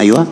أيوة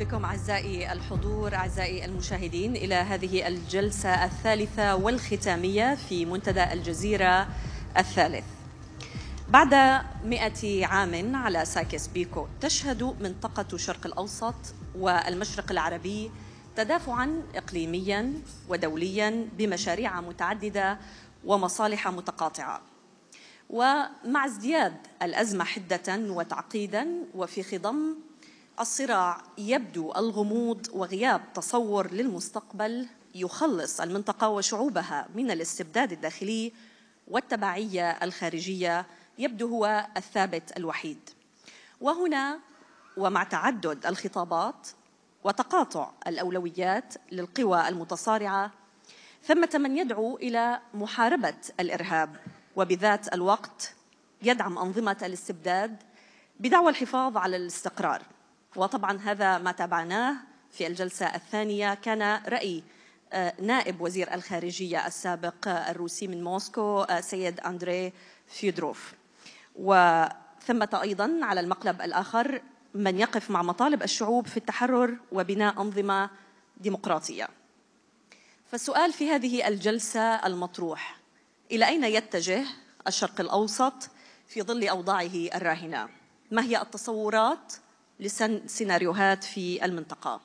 بكم أعزائي الحضور أعزائي المشاهدين إلى هذه الجلسة الثالثة والختامية في منتدى الجزيرة الثالث بعد مئة عام على ساكس بيكو تشهد منطقة شرق الأوسط والمشرق العربي تدافعا إقليميا ودوليا بمشاريع متعددة ومصالح متقاطعة ومع ازدياد الأزمة حدة وتعقيدا وفي خضم الصراع يبدو الغموض وغياب تصور للمستقبل يخلص المنطقة وشعوبها من الاستبداد الداخلي والتبعية الخارجية يبدو هو الثابت الوحيد. وهنا ومع تعدد الخطابات وتقاطع الأولويات للقوى المتصارعة ثمة من يدعو إلى محاربة الإرهاب وبذات الوقت يدعم أنظمة الاستبداد بدعوى الحفاظ على الاستقرار وطبعا هذا ما تابعناه في الجلسة الثانية كان رأي آه، نائب وزير الخارجية السابق آه، الروسي من موسكو آه، سيد أندري فيودروف وثمة أيضا على المقلب الآخر من يقف مع مطالب الشعوب في التحرر وبناء أنظمة ديمقراطية فالسؤال في هذه الجلسة المطروح إلى أين يتجه الشرق الأوسط في ظل أوضاعه الراهنة؟ ما هي التصورات لسيناريوهات في المنطقة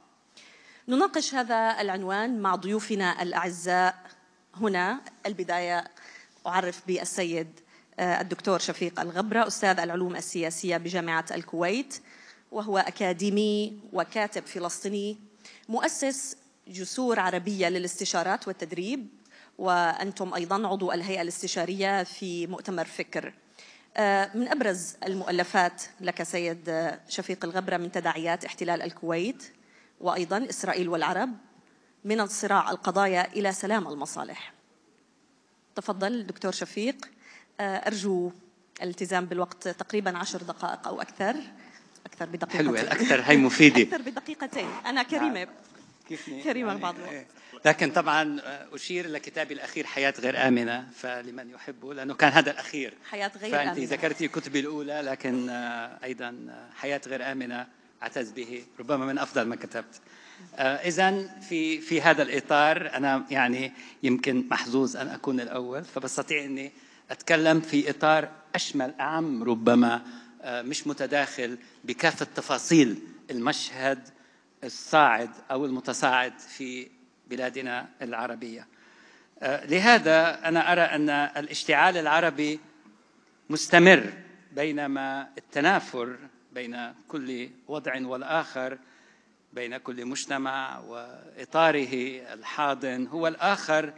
نناقش هذا العنوان مع ضيوفنا الأعزاء هنا البداية أعرف بالسيد آه، الدكتور شفيق الغبرة أستاذ العلوم السياسية بجامعة الكويت وهو أكاديمي وكاتب فلسطيني مؤسس جسور عربية للاستشارات والتدريب وأنتم أيضا عضو الهيئة الاستشارية في مؤتمر فكر آه، من أبرز المؤلفات لك سيد شفيق الغبرة من تداعيات احتلال الكويت وأيضا إسرائيل والعرب من الصراع القضايا إلى سلام المصالح تفضل دكتور شفيق آه، أرجو الالتزام بالوقت تقريبا عشر دقائق أو أكثر أكثر بدقيقتين حلوة أكثر هي مفيدة أكثر بدقيقتين أنا كريمة نعم. كيفني كريم يعني بعض إيه. لكن طبعا آه، أشير إلى كتابي الأخير حياة غير آمنة فلمن يحبه لأنه كان هذا الأخير حياة غير فأنت آمنة فأنت ذكرتي كتبي الأولى لكن آه، أيضا آه، حياة غير آمنة أعتز به ربما من أفضل ما كتبت إذا في في هذا الإطار أنا يعني يمكن محظوظ أن أكون الأول فبستطيع إني أتكلم في إطار أشمل أعم ربما مش متداخل بكافة تفاصيل المشهد الصاعد أو المتصاعد في بلادنا العربية آه، لهذا أنا أرى أن الاشتعال العربي مستمر بينما التنافر بين كل وضع والآخر بين كل مجتمع وإطاره الحاضن هو الآخر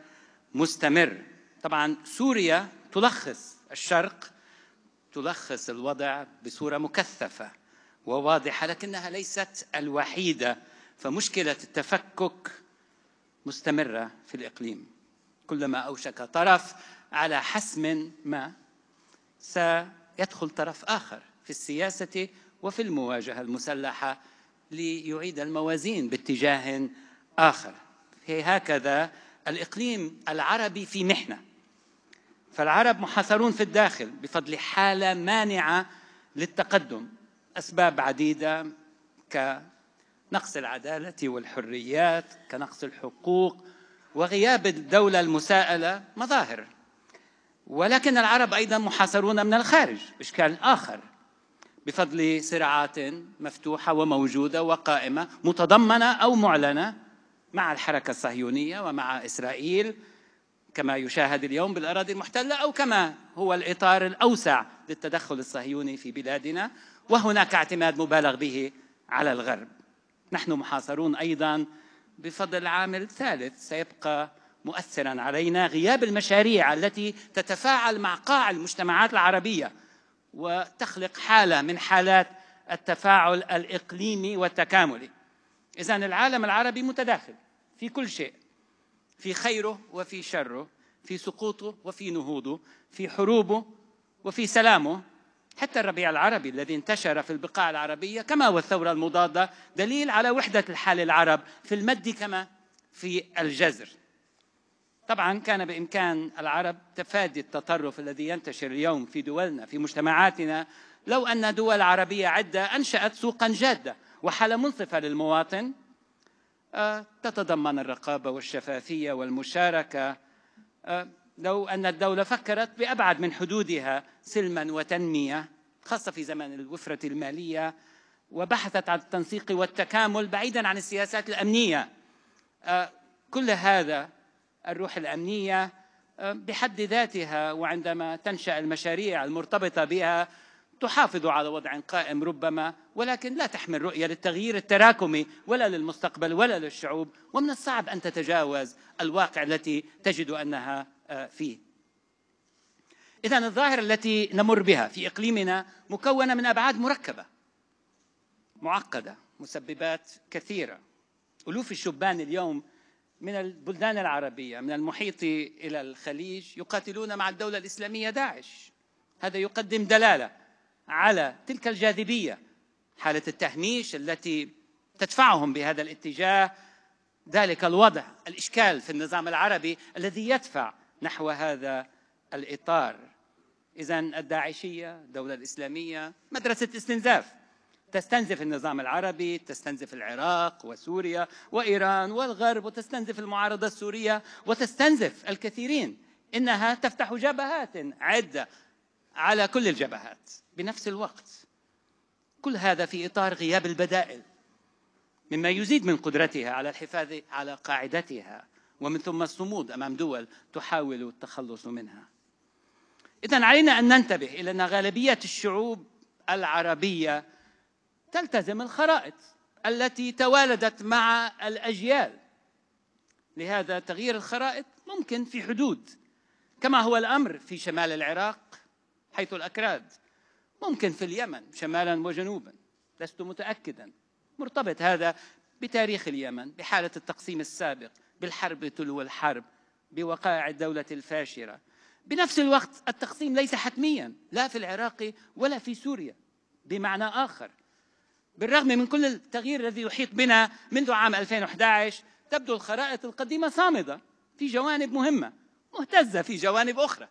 مستمر طبعا سوريا تلخص الشرق تلخص الوضع بصورة مكثفة وواضحه لكنها ليست الوحيده فمشكله التفكك مستمره في الاقليم كلما اوشك طرف على حسم ما سيدخل طرف اخر في السياسه وفي المواجهه المسلحه ليعيد الموازين باتجاه اخر هي هكذا الاقليم العربي في محنه فالعرب محاصرون في الداخل بفضل حاله مانعه للتقدم أسباب عديدة كنقص العدالة والحريات كنقص الحقوق وغياب الدولة المساءلة مظاهر ولكن العرب أيضا محاصرون من الخارج إشكال آخر بفضل صراعات مفتوحة وموجودة وقائمة متضمنة أو معلنة مع الحركة الصهيونية ومع إسرائيل كما يشاهد اليوم بالأراضي المحتلة أو كما هو الإطار الأوسع للتدخل الصهيوني في بلادنا وهناك اعتماد مبالغ به على الغرب نحن محاصرون ايضا بفضل عامل ثالث سيبقى مؤثرا علينا غياب المشاريع التي تتفاعل مع قاع المجتمعات العربيه وتخلق حاله من حالات التفاعل الاقليمي والتكاملي. اذا العالم العربي متداخل في كل شيء في خيره وفي شره، في سقوطه وفي نهوضه، في حروبه وفي سلامه، حتى الربيع العربي الذي انتشر في البقاع العربية كما والثورة المضادة دليل على وحدة الحال العرب في المد كما في الجزر طبعا كان بإمكان العرب تفادي التطرف الذي ينتشر اليوم في دولنا في مجتمعاتنا لو أن دول عربية عدة أنشأت سوقا جادة وحالة منصفة للمواطن آه، تتضمن الرقابة والشفافية والمشاركة آه، لو أن الدولة فكرت بأبعد من حدودها سلما وتنمية خاصة في زمن الوفرة المالية وبحثت عن التنسيق والتكامل بعيدا عن السياسات الأمنية آه، كل هذا الروح الأمنية آه، بحد ذاتها وعندما تنشأ المشاريع المرتبطة بها تحافظ على وضع قائم ربما ولكن لا تحمل رؤية للتغيير التراكمي ولا للمستقبل ولا للشعوب ومن الصعب أن تتجاوز الواقع التي تجد أنها فيه إذا الظاهرة التي نمر بها في إقليمنا مكونة من أبعاد مركبة معقدة مسببات كثيرة ألوف الشبان اليوم من البلدان العربية من المحيط إلى الخليج يقاتلون مع الدولة الإسلامية داعش هذا يقدم دلالة على تلك الجاذبية حالة التهميش التي تدفعهم بهذا الاتجاه ذلك الوضع الإشكال في النظام العربي الذي يدفع نحو هذا الإطار إذا الداعشية الدولة الإسلامية مدرسة استنزاف تستنزف النظام العربي تستنزف العراق وسوريا وإيران والغرب وتستنزف المعارضة السورية وتستنزف الكثيرين إنها تفتح جبهات عدة على كل الجبهات بنفس الوقت كل هذا في إطار غياب البدائل مما يزيد من قدرتها على الحفاظ على قاعدتها ومن ثم الصمود امام دول تحاول التخلص منها. اذا علينا ان ننتبه الى ان غالبيه الشعوب العربيه تلتزم الخرائط التي توالدت مع الاجيال. لهذا تغيير الخرائط ممكن في حدود كما هو الامر في شمال العراق حيث الاكراد ممكن في اليمن شمالا وجنوبا لست متاكدا مرتبط هذا بتاريخ اليمن بحاله التقسيم السابق بالحرب تلو الحرب بوقائع الدولة الفاشرة بنفس الوقت التقسيم ليس حتميا لا في العراق ولا في سوريا بمعنى آخر بالرغم من كل التغيير الذي يحيط بنا منذ عام 2011 تبدو الخرائط القديمة صامدة في جوانب مهمة مهتزة في جوانب أخرى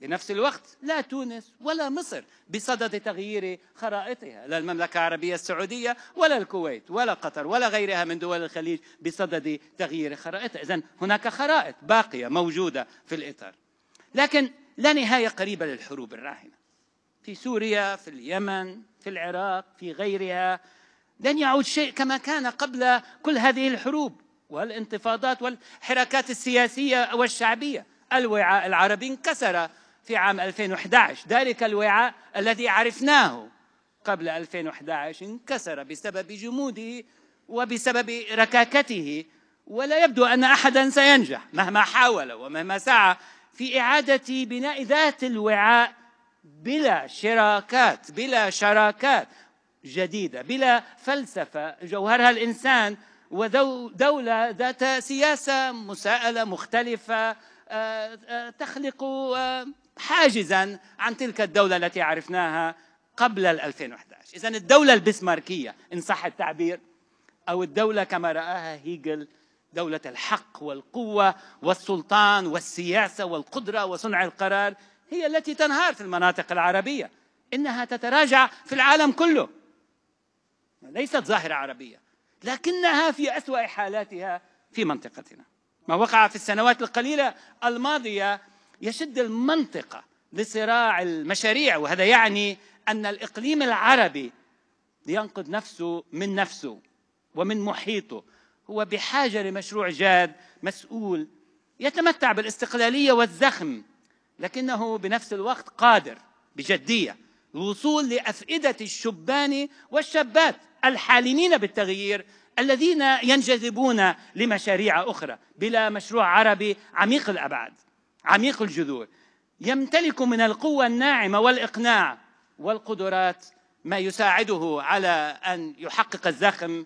بنفس الوقت لا تونس ولا مصر بصدد تغيير خرائطها لا المملكة العربية السعودية ولا الكويت ولا قطر ولا غيرها من دول الخليج بصدد تغيير خرائطها إذا هناك خرائط باقية موجودة في الإطار لكن لا نهاية قريبة للحروب الراهنة في سوريا في اليمن في العراق في غيرها لن يعود شيء كما كان قبل كل هذه الحروب والانتفاضات والحركات السياسية والشعبية الوعاء العربي انكسر في عام 2011 ذلك الوعاء الذي عرفناه قبل 2011 انكسر بسبب جموده وبسبب ركاكته ولا يبدو أن أحدا سينجح مهما حاول ومهما سعى في إعادة بناء ذات الوعاء بلا شراكات بلا شراكات جديدة بلا فلسفة جوهرها الإنسان ودولة ذات سياسة مساءلة مختلفة آه، آه، تخلق آه، حاجزا عن تلك الدولة التي عرفناها قبل 2011 إذا الدولة البسماركية إن صح التعبير أو الدولة كما رآها هيجل دولة الحق والقوة والسلطان والسياسة والقدرة وصنع القرار هي التي تنهار في المناطق العربية إنها تتراجع في العالم كله ليست ظاهرة عربية لكنها في أسوأ حالاتها في منطقتنا ما وقع في السنوات القليلة الماضية يشد المنطقه لصراع المشاريع وهذا يعني ان الاقليم العربي لينقذ نفسه من نفسه ومن محيطه هو بحاجه لمشروع جاد مسؤول يتمتع بالاستقلاليه والزخم لكنه بنفس الوقت قادر بجديه الوصول لافئده الشبان والشابات الحالمين بالتغيير الذين ينجذبون لمشاريع اخرى بلا مشروع عربي عميق الابعاد عميق الجذور يمتلك من القوة الناعمة والإقناع والقدرات ما يساعده على أن يحقق الزخم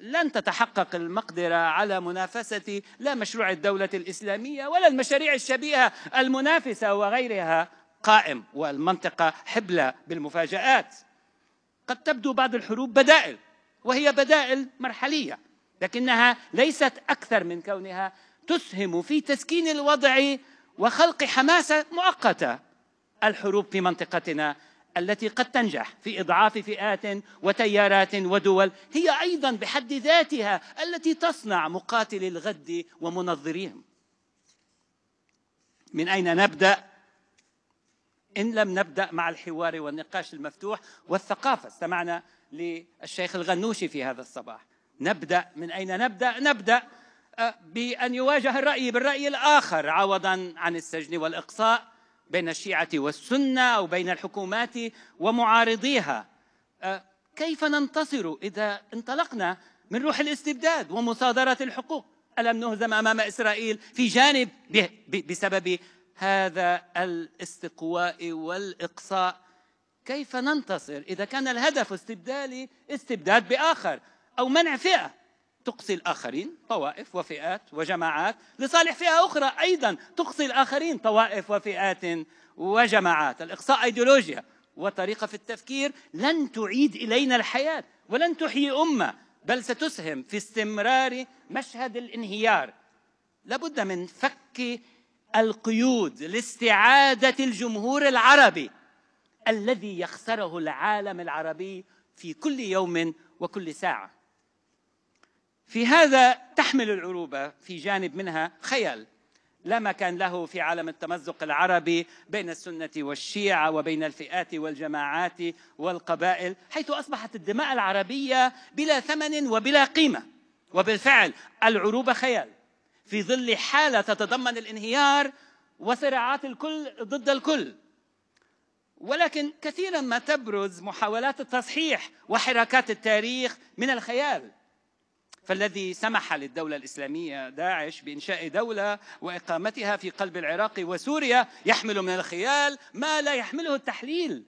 لن تتحقق المقدرة على منافسة لا مشروع الدولة الإسلامية ولا المشاريع الشبيهة المنافسة وغيرها قائم والمنطقة حبلى بالمفاجآت قد تبدو بعض الحروب بدائل وهي بدائل مرحلية لكنها ليست أكثر من كونها تسهم في تسكين الوضع وخلق حماسة مؤقتة الحروب في منطقتنا التي قد تنجح في إضعاف فئات وتيارات ودول هي أيضا بحد ذاتها التي تصنع مقاتلي الغد ومنظريهم من أين نبدأ إن لم نبدأ مع الحوار والنقاش المفتوح والثقافة استمعنا للشيخ الغنوشي في هذا الصباح نبدأ من أين نبدأ نبدأ بأن يواجه الرأي بالرأي الآخر عوضا عن السجن والإقصاء بين الشيعة والسنة أو بين الحكومات ومعارضيها أه، كيف ننتصر إذا انطلقنا من روح الاستبداد ومصادرة الحقوق ألم نهزم أمام إسرائيل في جانب بسبب هذا الاستقواء والإقصاء كيف ننتصر إذا كان الهدف استبدالي استبداد بآخر أو منع فئة تقصي الآخرين طوائف وفئات وجماعات لصالح فئة أخرى أيضا تقصي الآخرين طوائف وفئات وجماعات الإقصاء أيديولوجيا وطريقة في التفكير لن تعيد إلينا الحياة ولن تحيي أمة بل ستسهم في استمرار مشهد الانهيار لابد من فك القيود لاستعادة الجمهور العربي الذي يخسره العالم العربي في كل يوم وكل ساعه في هذا تحمل العروبة في جانب منها خيال لا مكان له في عالم التمزق العربي بين السنة والشيعة وبين الفئات والجماعات والقبائل حيث أصبحت الدماء العربية بلا ثمن وبلا قيمة وبالفعل العروبة خيال في ظل حالة تتضمن الانهيار وصراعات الكل ضد الكل ولكن كثيرا ما تبرز محاولات التصحيح وحركات التاريخ من الخيال فالذي سمح للدولة الإسلامية داعش بإنشاء دولة وإقامتها في قلب العراق وسوريا يحمل من الخيال ما لا يحمله التحليل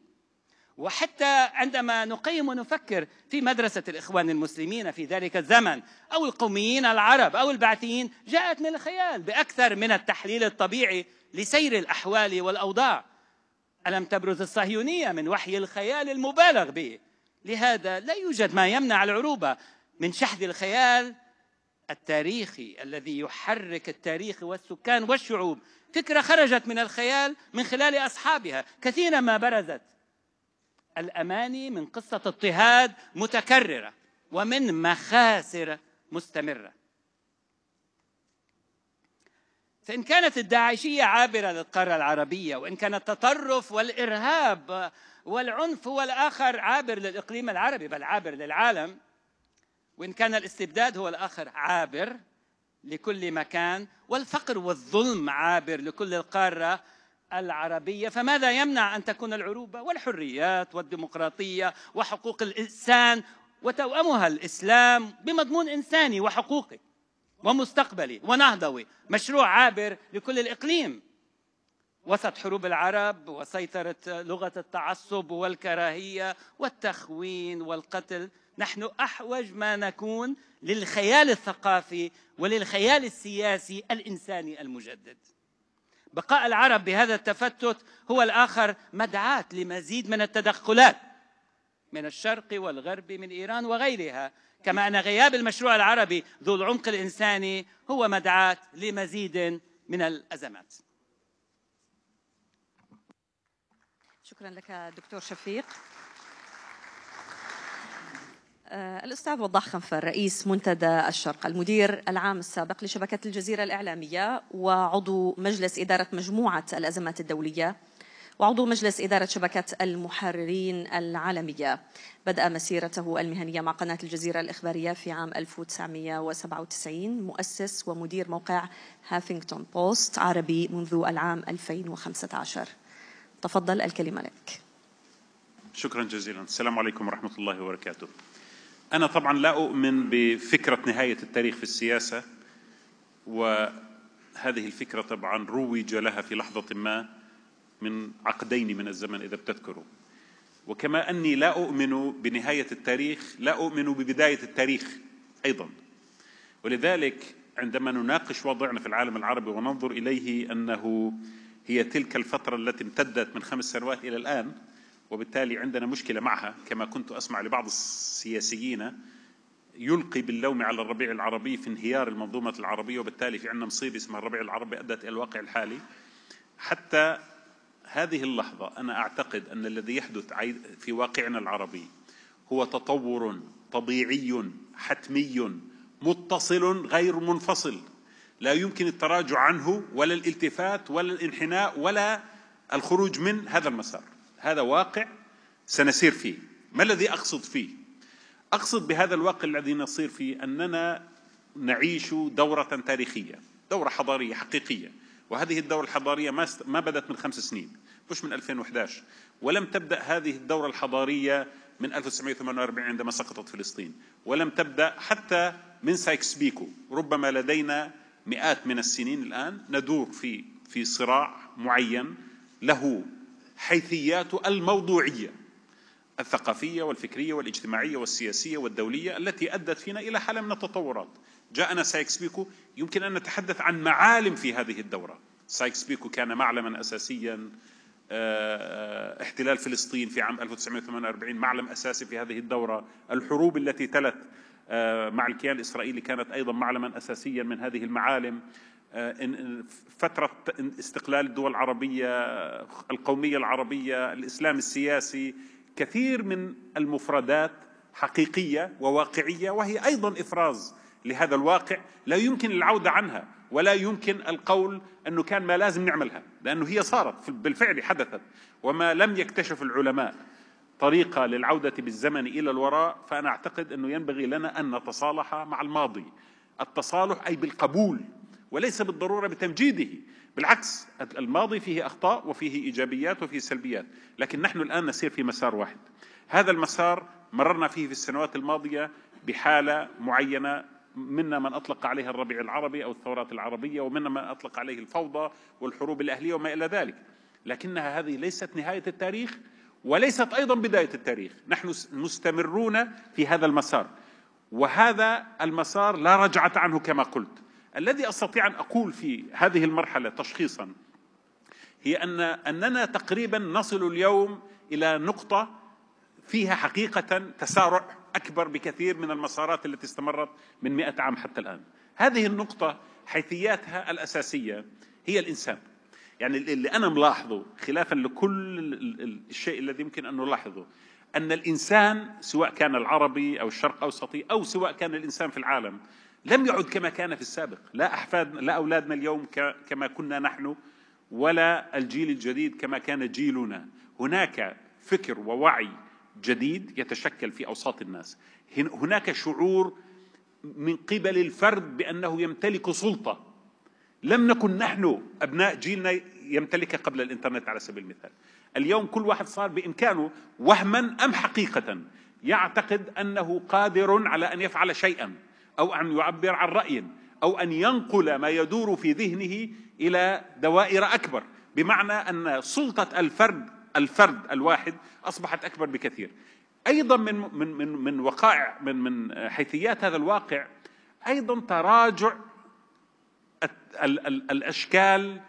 وحتى عندما نقيم ونفكر في مدرسة الإخوان المسلمين في ذلك الزمن أو القوميين العرب أو البعثيين جاءت من الخيال بأكثر من التحليل الطبيعي لسير الأحوال والأوضاع ألم تبرز الصهيونية من وحي الخيال المبالغ به لهذا لا يوجد ما يمنع العروبة من شحذ الخيال التاريخي الذي يحرك التاريخ والسكان والشعوب فكرة خرجت من الخيال من خلال أصحابها كثيرا ما برزت الأماني من قصة اضطهاد متكررة ومن مخاسر مستمرة فإن كانت الداعشية عابرة للقارة العربية وإن كان التطرف والإرهاب والعنف هو الآخر عابر للإقليم العربي بل عابر للعالم وإن كان الاستبداد هو الآخر عابر لكل مكان والفقر والظلم عابر لكل القارة العربية فماذا يمنع أن تكون العروبة والحريات والديمقراطية وحقوق الإنسان وتوأمها الإسلام بمضمون إنساني وحقوقي ومستقبلي ونهضوي مشروع عابر لكل الإقليم وسط حروب العرب وسيطرة لغة التعصب والكراهية والتخوين والقتل نحن احوج ما نكون للخيال الثقافي وللخيال السياسي الانساني المجدد. بقاء العرب بهذا التفتت هو الاخر مدعاة لمزيد من التدخلات من الشرق والغرب من ايران وغيرها، كما ان غياب المشروع العربي ذو العمق الانساني هو مدعاة لمزيد من الازمات. شكرا لك دكتور شفيق. آه، الأستاذ وضاح خنفر رئيس منتدى الشرق المدير العام السابق لشبكة الجزيرة الإعلامية وعضو مجلس إدارة مجموعة الأزمات الدولية وعضو مجلس إدارة شبكة المحررين العالمية بدأ مسيرته المهنية مع قناة الجزيرة الإخبارية في عام 1997 مؤسس ومدير موقع هافينغتون بوست عربي منذ العام 2015 تفضل الكلمة لك شكرا جزيلا السلام عليكم ورحمة الله وبركاته أنا طبعا لا أؤمن بفكرة نهاية التاريخ في السياسة وهذه الفكرة طبعا روج لها في لحظة ما من عقدين من الزمن إذا بتذكروا وكما أني لا أؤمن بنهاية التاريخ لا أؤمن ببداية التاريخ أيضا ولذلك عندما نناقش وضعنا في العالم العربي وننظر إليه أنه هي تلك الفترة التي امتدت من خمس سنوات إلى الآن وبالتالي عندنا مشكلة معها كما كنت أسمع لبعض السياسيين يلقي باللوم على الربيع العربي في انهيار المنظومة العربية وبالتالي في عندنا مصيبة اسمها الربيع العربي أدت إلى الواقع الحالي حتى هذه اللحظة أنا أعتقد أن الذي يحدث في واقعنا العربي هو تطور طبيعي حتمي متصل غير منفصل لا يمكن التراجع عنه ولا الالتفات ولا الانحناء ولا الخروج من هذا المسار هذا واقع سنسير فيه ما الذي أقصد فيه أقصد بهذا الواقع الذي نصير فيه أننا نعيش دورة تاريخية دورة حضارية حقيقية وهذه الدورة الحضارية ما, ما بدأت من خمس سنين مش من 2011 ولم تبدأ هذه الدورة الحضارية من 1948 عندما سقطت فلسطين ولم تبدأ حتى من سايكس بيكو ربما لدينا مئات من السنين الآن ندور في في صراع معين له حيثيات الموضوعية الثقافية والفكرية والاجتماعية والسياسية والدولية التي أدت فينا إلى حالة من التطورات جاءنا سايكس بيكو يمكن أن نتحدث عن معالم في هذه الدورة سايكس بيكو كان معلما أساسيا آه، احتلال فلسطين في عام 1948 معلم أساسي في هذه الدورة الحروب التي تلت آه، مع الكيان الإسرائيلي كانت أيضا معلما أساسيا من هذه المعالم آه، فترة استقلال الدول العربية القومية العربية الإسلام السياسي كثير من المفردات حقيقية وواقعية وهي أيضا إفراز لهذا الواقع لا يمكن العودة عنها ولا يمكن القول أنه كان ما لازم نعملها لأنه هي صارت بالفعل حدثت وما لم يكتشف العلماء طريقة للعودة بالزمن إلى الوراء فأنا أعتقد أنه ينبغي لنا أن نتصالح مع الماضي التصالح أي بالقبول وليس بالضروره بتمجيده بالعكس الماضي فيه اخطاء وفيه ايجابيات وفيه سلبيات لكن نحن الان نسير في مسار واحد هذا المسار مررنا فيه في السنوات الماضيه بحاله معينه منا من اطلق عليها الربيع العربي او الثورات العربيه ومنا من اطلق عليه الفوضى والحروب الاهليه وما الى ذلك لكنها هذه ليست نهايه التاريخ وليست ايضا بدايه التاريخ نحن مستمرون في هذا المسار وهذا المسار لا رجعه عنه كما قلت الذي استطيع ان اقول في هذه المرحله تشخيصا هي ان اننا تقريبا نصل اليوم الى نقطه فيها حقيقه تسارع اكبر بكثير من المسارات التي استمرت من 100 عام حتى الان. هذه النقطه حيثياتها الاساسيه هي الانسان. يعني اللي انا ملاحظه خلافا لكل الشيء الذي يمكن ان نلاحظه ان الانسان سواء كان العربي او الشرق اوسطي او سواء كان الانسان في العالم لم يعد كما كان في السابق لا أحفاد لا أولادنا اليوم كما كنا نحن ولا الجيل الجديد كما كان جيلنا هناك فكر ووعي جديد يتشكل في أوساط الناس هناك شعور من قبل الفرد بأنه يمتلك سلطة لم نكن نحن أبناء جيلنا يمتلكها قبل الإنترنت على سبيل المثال اليوم كل واحد صار بإمكانه وهما أم حقيقة يعتقد أنه قادر على أن يفعل شيئا أو أن يعبر عن رأي أو أن ينقل ما يدور في ذهنه إلى دوائر أكبر بمعنى أن سلطة الفرد الفرد الواحد أصبحت أكبر بكثير أيضا من من من من وقائع من من حيثيات هذا الواقع أيضا تراجع الأشكال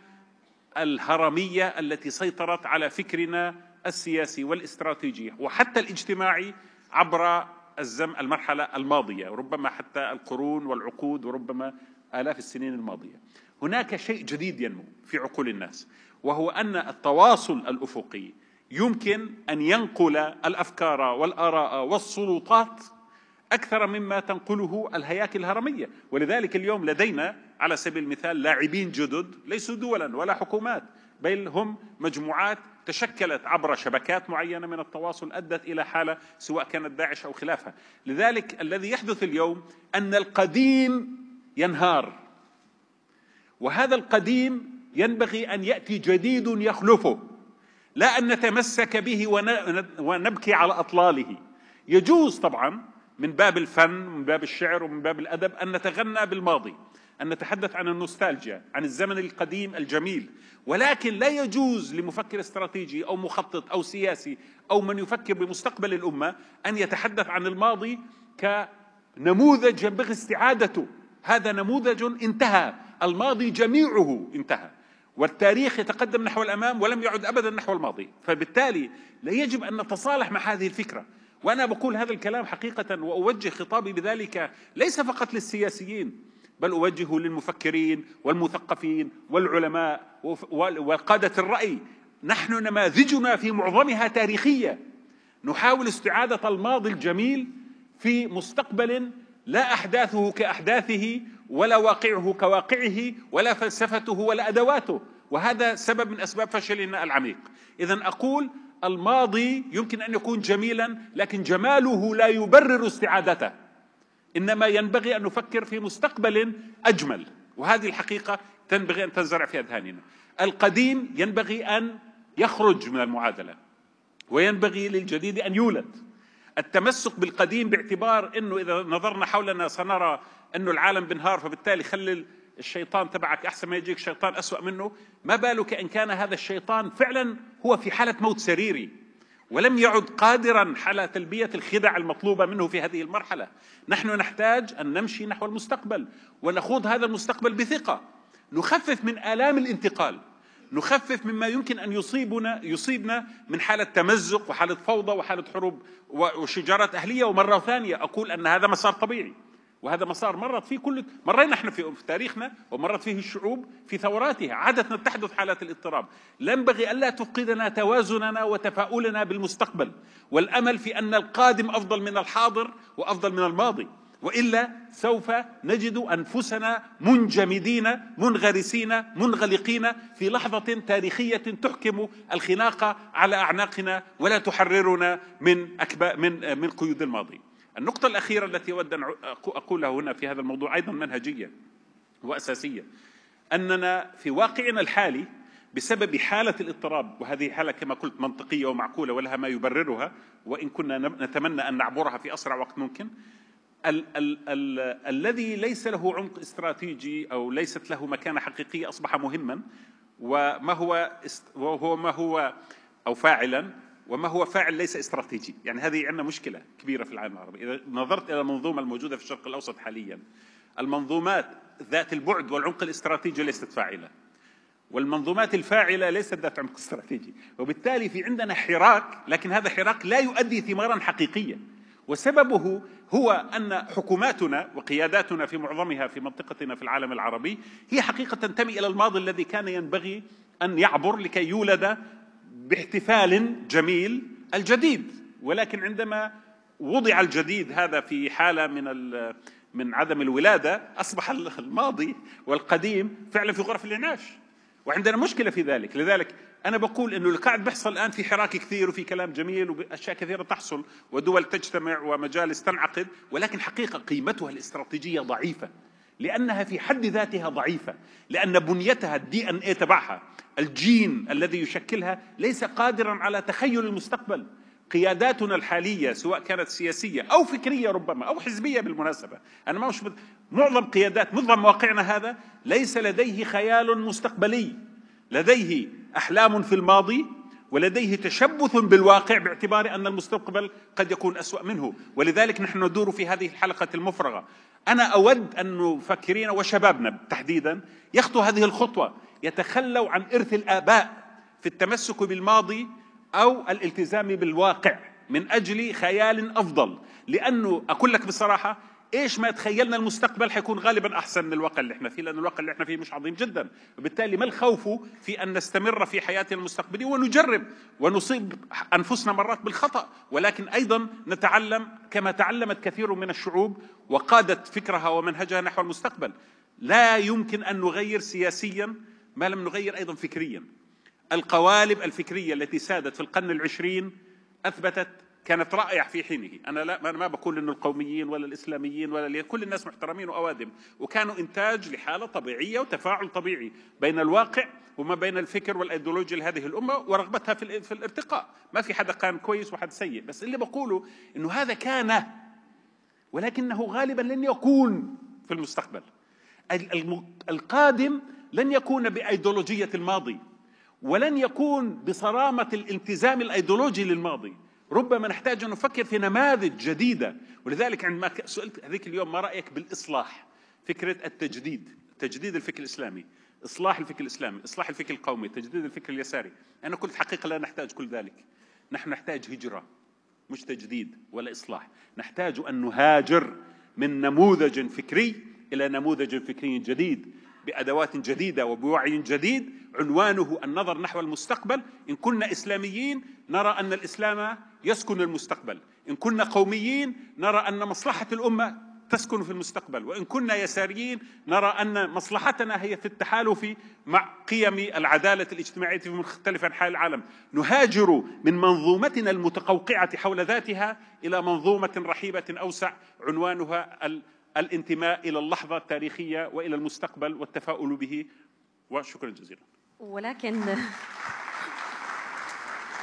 الهرمية التي سيطرت على فكرنا السياسي والاستراتيجي وحتى الاجتماعي عبر الزم المرحلة الماضية ربما حتى القرون والعقود وربما آلاف السنين الماضية هناك شيء جديد ينمو في عقول الناس وهو أن التواصل الأفقي يمكن أن ينقل الأفكار والآراء والسلطات أكثر مما تنقله الهياكل الهرمية ولذلك اليوم لدينا على سبيل المثال لاعبين جدد ليسوا دولا ولا حكومات بل هم مجموعات تشكلت عبر شبكات معينه من التواصل ادت الى حاله سواء كانت داعش او خلافها، لذلك الذي يحدث اليوم ان القديم ينهار. وهذا القديم ينبغي ان ياتي جديد يخلفه. لا ان نتمسك به ونبكي على اطلاله. يجوز طبعا من باب الفن ومن باب الشعر ومن باب الادب ان نتغنى بالماضي. أن نتحدث عن النوستالجيا عن الزمن القديم الجميل ولكن لا يجوز لمفكر استراتيجي أو مخطط أو سياسي أو من يفكر بمستقبل الأمة أن يتحدث عن الماضي كنموذج ينبغي استعادته هذا نموذج انتهى الماضي جميعه انتهى والتاريخ يتقدم نحو الامام ولم يعد ابدا نحو الماضي، فبالتالي لا يجب ان نتصالح مع هذه الفكره، وانا بقول هذا الكلام حقيقه واوجه خطابي بذلك ليس فقط للسياسيين بل أوجهه للمفكرين والمثقفين والعلماء وقادة الرأي نحن نماذجنا في معظمها تاريخية نحاول استعادة الماضي الجميل في مستقبل لا أحداثه كأحداثه ولا واقعه كواقعه ولا فلسفته ولا أدواته وهذا سبب من أسباب فشلنا العميق إذا أقول الماضي يمكن أن يكون جميلا لكن جماله لا يبرر استعادته انما ينبغي ان نفكر في مستقبل اجمل وهذه الحقيقه تنبغي ان تنزرع في اذهاننا القديم ينبغي ان يخرج من المعادله وينبغي للجديد ان يولد التمسك بالقديم باعتبار انه اذا نظرنا حولنا سنرى انه العالم بنهار فبالتالي خلي الشيطان تبعك احسن ما يجيك شيطان اسوا منه ما بالك ان كان هذا الشيطان فعلا هو في حاله موت سريري ولم يعد قادرا على تلبيه الخدع المطلوبه منه في هذه المرحله نحن نحتاج ان نمشي نحو المستقبل ونخوض هذا المستقبل بثقه نخفف من الام الانتقال نخفف مما يمكن ان يصيبنا يصيبنا من حاله تمزق وحاله فوضى وحاله حروب وشجارات اهليه ومره ثانيه اقول ان هذا مسار طبيعي وهذا مسار مرت فيه كل مرينا احنا في تاريخنا ومرت فيه الشعوب في ثوراتها عادة تحدث حالات الاضطراب لا ينبغي ألا تفقدنا توازننا وتفاؤلنا بالمستقبل والأمل في أن القادم أفضل من الحاضر وأفضل من الماضي والا سوف نجد انفسنا منجمدين منغرسين منغلقين في لحظه تاريخيه تحكم الخناقه على اعناقنا ولا تحررنا من أكب... من من قيود الماضي. النقطة الأخيرة التي أود أن أقولها هنا في هذا الموضوع أيضا منهجية وأساسية أننا في واقعنا الحالي بسبب حالة الاضطراب وهذه حالة كما قلت منطقية ومعقولة ولها ما يبررها وإن كنا نتمنى أن نعبرها في أسرع وقت ممكن ال ال ال الذي ليس له عمق استراتيجي أو ليست له مكانة حقيقية أصبح مهما وما هو وهو ما هو أو فاعلا وما هو فاعل ليس استراتيجي يعني هذه عندنا مشكلة كبيرة في العالم العربي إذا نظرت إلى المنظومة الموجودة في الشرق الأوسط حاليا المنظومات ذات البعد والعمق الاستراتيجي ليست فاعلة والمنظومات الفاعلة ليست ذات عمق استراتيجي وبالتالي في عندنا حراك لكن هذا حراك لا يؤدي ثمارا حقيقية وسببه هو أن حكوماتنا وقياداتنا في معظمها في منطقتنا في العالم العربي هي حقيقة تنتمي إلى الماضي الذي كان ينبغي أن يعبر لكي يولد باحتفال جميل الجديد ولكن عندما وضع الجديد هذا في حاله من من عدم الولاده اصبح الماضي والقديم فعلا في غرف الانعاش وعندنا مشكله في ذلك لذلك انا بقول انه اللي قاعد بيحصل الان في حراك كثير وفي كلام جميل واشياء كثيره تحصل ودول تجتمع ومجالس تنعقد ولكن حقيقه قيمتها الاستراتيجيه ضعيفه لأنها في حد ذاتها ضعيفة لأن بنيتها الدي ان اي تبعها الجين الذي يشكلها ليس قادرا على تخيل المستقبل قياداتنا الحالية سواء كانت سياسية أو فكرية ربما أو حزبية بالمناسبة أنا ما مش معظم قيادات معظم واقعنا هذا ليس لديه خيال مستقبلي لديه أحلام في الماضي ولديه تشبث بالواقع باعتبار أن المستقبل قد يكون أسوأ منه ولذلك نحن ندور في هذه الحلقة المفرغة أنا أود أن مفكرين وشبابنا تحديدا يخطوا هذه الخطوة يتخلوا عن إرث الآباء في التمسك بالماضي أو الالتزام بالواقع من أجل خيال أفضل لأنه أقول لك بصراحة ايش ما تخيلنا المستقبل حيكون غالبا احسن من الواقع اللي احنا فيه لان الواقع اللي احنا فيه مش عظيم جدا وبالتالي ما الخوف في ان نستمر في حياتنا المستقبليه ونجرب ونصيب انفسنا مرات بالخطا ولكن ايضا نتعلم كما تعلمت كثير من الشعوب وقادت فكرها ومنهجها نحو المستقبل لا يمكن ان نغير سياسيا ما لم نغير ايضا فكريا القوالب الفكريه التي سادت في القرن العشرين اثبتت كانت رائعة في حينه انا لا انا ما بقول انه القوميين ولا الاسلاميين ولا كل الناس محترمين واوادم وكانوا انتاج لحاله طبيعيه وتفاعل طبيعي بين الواقع وما بين الفكر والايديولوجيا لهذه الامه ورغبتها في الارتقاء ما في حدا كان كويس وحد سيء بس اللي بقوله انه هذا كان ولكنه غالبا لن يكون في المستقبل القادم لن يكون بايديولوجيه الماضي ولن يكون بصرامه الالتزام الايديولوجي للماضي ربما نحتاج أن نفكر في نماذج جديدة ولذلك عندما سالت هذيك اليوم ما رأيك بالإصلاح فكرة التجديد تجديد الفكر الإسلامي إصلاح الفكر الإسلامي إصلاح الفكر القومي تجديد الفكر اليساري أنا قلت حقيقة لا نحتاج كل ذلك نحن نحتاج هجرة مش تجديد ولا إصلاح نحتاج أن نهاجر من نموذج فكري إلى نموذج فكري جديد بأدوات جديدة وبوعي جديد عنوانه النظر نحو المستقبل إن كنا إسلاميين نرى أن الإسلام يسكن المستقبل إن كنا قوميين نرى أن مصلحة الأمة تسكن في المستقبل وإن كنا يساريين نرى أن مصلحتنا هي في التحالف مع قيم العدالة الاجتماعية في مختلف أنحاء العالم نهاجر من منظومتنا المتقوقعة حول ذاتها إلى منظومة رحيبة أوسع عنوانها الانتماء إلى اللحظة التاريخية وإلى المستقبل والتفاؤل به وشكرا جزيلا ولكن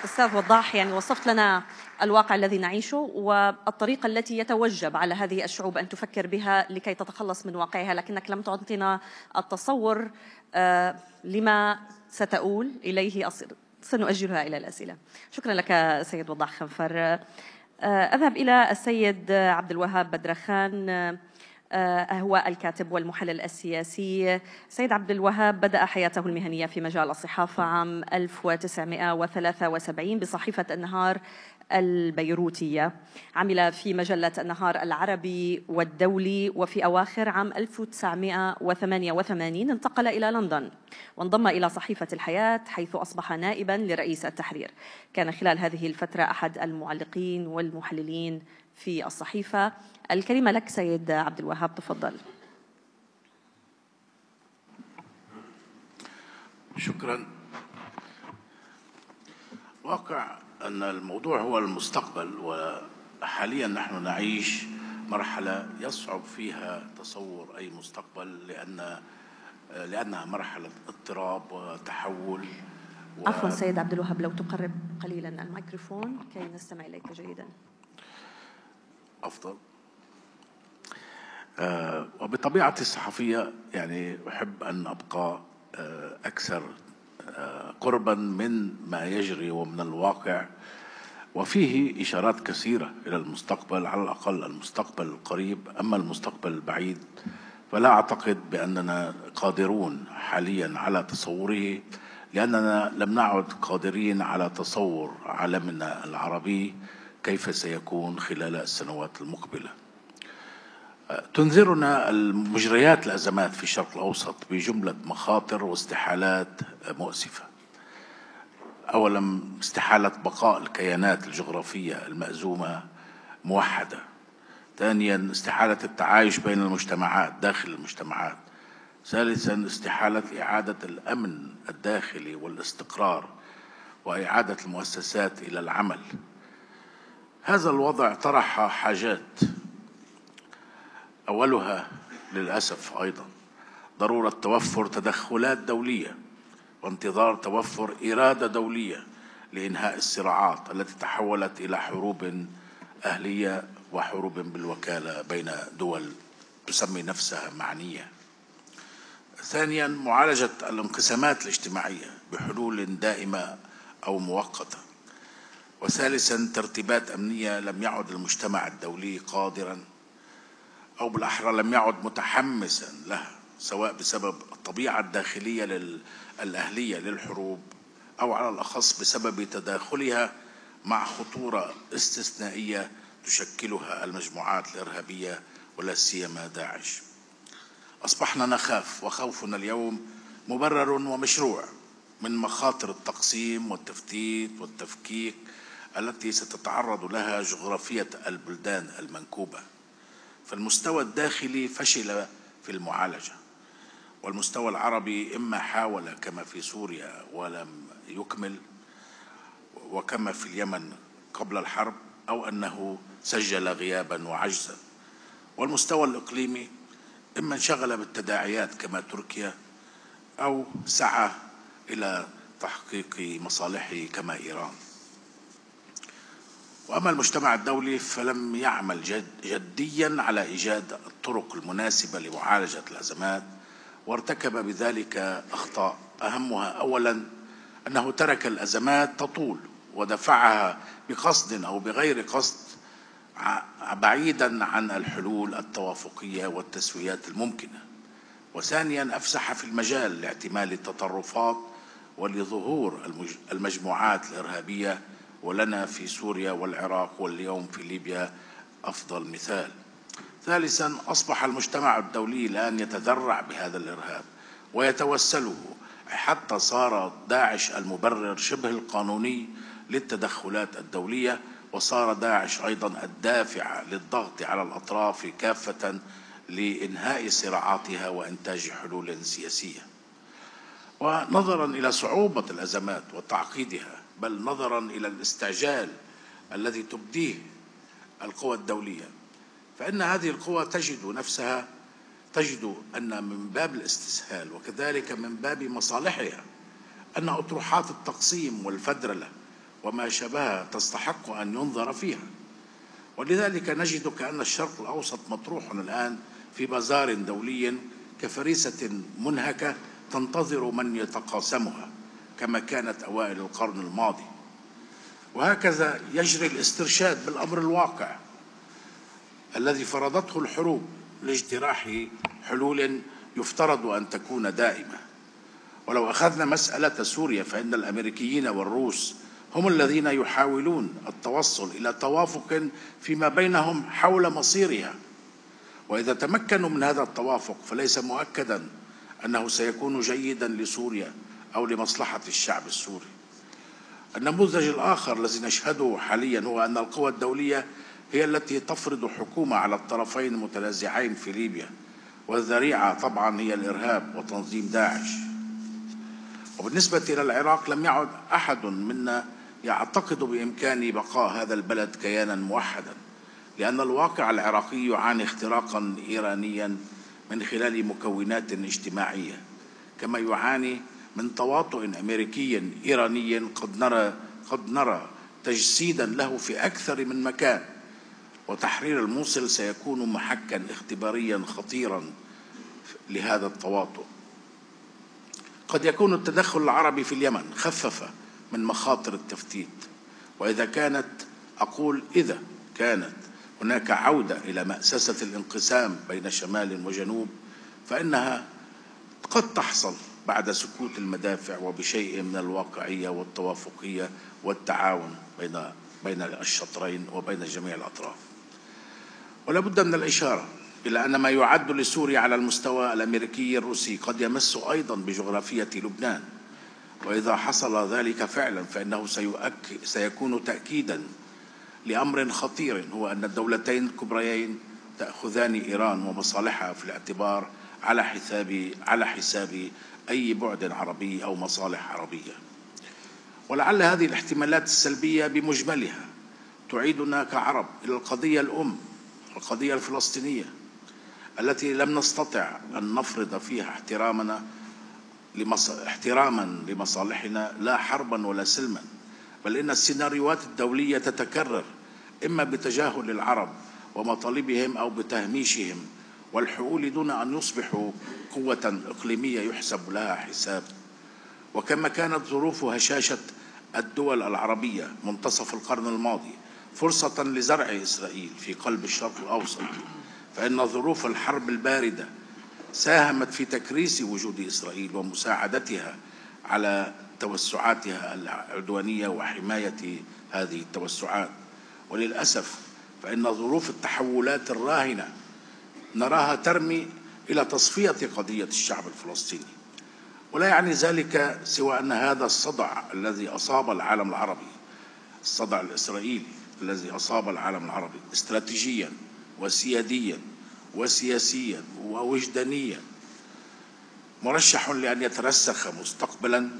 أستاذ وضاح يعني وصفت لنا الواقع الذي نعيشه والطريقة التي يتوجب على هذه الشعوب أن تفكر بها لكي تتخلص من واقعها لكنك لم تعطينا التصور آه، لما ستؤول إليه سنؤجلها إلى الأسئلة شكرا لك سيد وضاح خنفر آه، أذهب إلى السيد عبد الوهاب بدرخان آه، آه، هو الكاتب والمحلل السياسي سيد عبد الوهاب بدأ حياته المهنية في مجال الصحافة عام 1973 بصحيفة النهار البيروتية عمل في مجلة النهار العربي والدولي وفي أواخر عام 1988 انتقل إلى لندن وانضم إلى صحيفة الحياة حيث أصبح نائبا لرئيس التحرير كان خلال هذه الفترة أحد المعلقين والمحللين في الصحيفة الكلمة لك سيد عبد الوهاب تفضل شكرا واقع أن الموضوع هو المستقبل وحاليا نحن نعيش مرحلة يصعب فيها تصور أي مستقبل لأن لأنها مرحلة اضطراب وتحول و... عفوا سيد عبد الوهاب لو تقرب قليلا الميكروفون كي نستمع إليك جيدا أفضل آه، وبطبيعتي الصحفية يعني أحب أن أبقى آه، أكثر آه، قربا من ما يجري ومن الواقع وفيه إشارات كثيرة إلى المستقبل على الأقل المستقبل القريب أما المستقبل البعيد فلا أعتقد بأننا قادرون حاليا على تصوره لأننا لم نعد قادرين على تصور عالمنا العربي كيف سيكون خلال السنوات المقبله تنذرنا المجريات الأزمات في الشرق الأوسط بجملة مخاطر واستحالات مؤسفة أولا استحالة بقاء الكيانات الجغرافية المأزومة موحدة ثانيا استحالة التعايش بين المجتمعات داخل المجتمعات ثالثا استحالة إعادة الأمن الداخلي والاستقرار وإعادة المؤسسات إلى العمل هذا الوضع طرح حاجات أولها للأسف أيضا ضرورة توفر تدخلات دولية وانتظار توفر إرادة دولية لإنهاء الصراعات التي تحولت إلى حروب أهلية وحروب بالوكالة بين دول تسمي نفسها معنية ثانيا معالجة الانقسامات الاجتماعية بحلول دائمة أو مؤقتة وثالثا ترتيبات أمنية لم يعد المجتمع الدولي قادرا أو بالأحرى لم يعد متحمسا لها سواء بسبب الطبيعة الداخلية الأهلية للحروب أو على الأخص بسبب تداخلها مع خطورة استثنائية تشكلها المجموعات الإرهابية ولا سيما داعش. أصبحنا نخاف وخوفنا اليوم مبرر ومشروع من مخاطر التقسيم والتفتيت والتفكيك التي ستتعرض لها جغرافية البلدان المنكوبة. فالمستوى الداخلي فشل في المعالجة والمستوى العربي إما حاول كما في سوريا ولم يكمل وكما في اليمن قبل الحرب أو أنه سجل غيابا وعجزا والمستوى الإقليمي إما انشغل بالتداعيات كما تركيا أو سعى إلى تحقيق مصالحه كما إيران وأما المجتمع الدولي فلم يعمل جد جديا على إيجاد الطرق المناسبة لمعالجة الأزمات وارتكب بذلك أخطاء أهمها أولا أنه ترك الأزمات تطول ودفعها بقصد أو بغير قصد بعيدا عن الحلول التوافقية والتسويات الممكنة وثانيا أفسح في المجال لاعتمال التطرفات ولظهور المجموعات الإرهابية ولنا في سوريا والعراق واليوم في ليبيا أفضل مثال ثالثا أصبح المجتمع الدولي الآن يتذرع بهذا الإرهاب ويتوسله حتى صار داعش المبرر شبه القانوني للتدخلات الدولية وصار داعش أيضا الدافع للضغط على الأطراف كافة لإنهاء صراعاتها وإنتاج حلول سياسية ونظرا إلى صعوبة الأزمات وتعقيدها بل نظرا إلى الاستعجال الذي تبديه القوى الدولية فإن هذه القوى تجد نفسها تجد أن من باب الاستسهال وكذلك من باب مصالحها أن أطروحات التقسيم والفدرلة وما شابهها تستحق أن ينظر فيها ولذلك نجد كأن الشرق الأوسط مطروح الآن في بازار دولي كفريسة منهكة تنتظر من يتقاسمها كما كانت أوائل القرن الماضي وهكذا يجري الاسترشاد بالأمر الواقع الذي فرضته الحروب لاجتراح حلول يفترض أن تكون دائمة ولو أخذنا مسألة سوريا فإن الأمريكيين والروس هم الذين يحاولون التوصل إلى توافق فيما بينهم حول مصيرها وإذا تمكنوا من هذا التوافق فليس مؤكدا أنه سيكون جيدا لسوريا أو لمصلحة الشعب السوري النموذج الآخر الذي نشهده حاليا هو أن القوى الدولية هي التي تفرض حكومة على الطرفين المتنازعين في ليبيا والذريعة طبعا هي الإرهاب وتنظيم داعش وبالنسبة إلى العراق لم يعد أحد منا يعتقد بإمكان بقاء هذا البلد كيانا موحدا لأن الواقع العراقي يعاني اختراقا إيرانيا من خلال مكونات اجتماعية كما يعاني من تواطؤ أمريكي إيراني قد نرى قد نرى تجسيدا له في أكثر من مكان وتحرير الموصل سيكون محكا اختباريا خطيرا لهذا التواطؤ قد يكون التدخل العربي في اليمن خفف من مخاطر التفتيت وإذا كانت أقول إذا كانت هناك عودة إلى مأسسة الانقسام بين شمال وجنوب فإنها قد تحصل بعد سكوت المدافع وبشيء من الواقعية والتوافقية والتعاون بين بين الشطرين وبين جميع الأطراف ولا بد من الإشارة إلى أن ما يعد لسوريا على المستوى الأمريكي الروسي قد يمس أيضا بجغرافية لبنان وإذا حصل ذلك فعلا فإنه سيؤكد سيكون تأكيدا لأمر خطير هو أن الدولتين الكبريين تأخذان إيران ومصالحها في الاعتبار على حساب على حساب أي بعد عربي أو مصالح عربية ولعل هذه الاحتمالات السلبية بمجملها تعيدنا كعرب إلى القضية الأم القضية الفلسطينية التي لم نستطع أن نفرض فيها احترامنا لمص... احتراما لمصالحنا لا حربا ولا سلما بل إن السيناريوهات الدولية تتكرر إما بتجاهل العرب ومطالبهم أو بتهميشهم والحؤول دون أن يصبحوا قوة إقليمية يحسب لها حساب وكما كانت ظروف هشاشة الدول العربية منتصف القرن الماضي فرصة لزرع إسرائيل في قلب الشرق الأوسط فإن ظروف الحرب الباردة ساهمت في تكريس وجود إسرائيل ومساعدتها على توسعاتها العدوانية وحماية هذه التوسعات وللأسف فإن ظروف التحولات الراهنة نراها ترمي إلى تصفية قضية الشعب الفلسطيني ولا يعني ذلك سوى أن هذا الصدع الذي أصاب العالم العربي الصدع الإسرائيلي الذي أصاب العالم العربي استراتيجيا وسياديا وسياسيا ووجدانيا مرشح لأن يترسخ مستقبلا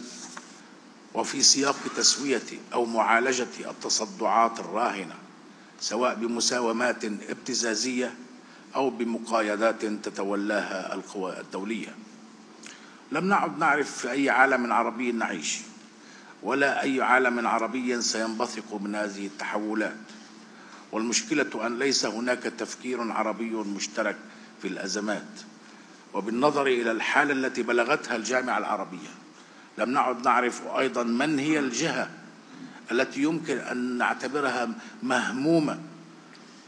وفي سياق تسوية أو معالجة التصدعات الراهنة سواء بمساومات ابتزازية أو بمقايضات تتولاها القوى الدولية لم نعد نعرف في أي عالم عربي نعيش ولا أي عالم عربي سينبثق من هذه التحولات والمشكلة أن ليس هناك تفكير عربي مشترك في الأزمات وبالنظر إلى الحالة التي بلغتها الجامعة العربية لم نعد نعرف أيضا من هي الجهة التي يمكن أن نعتبرها مهمومة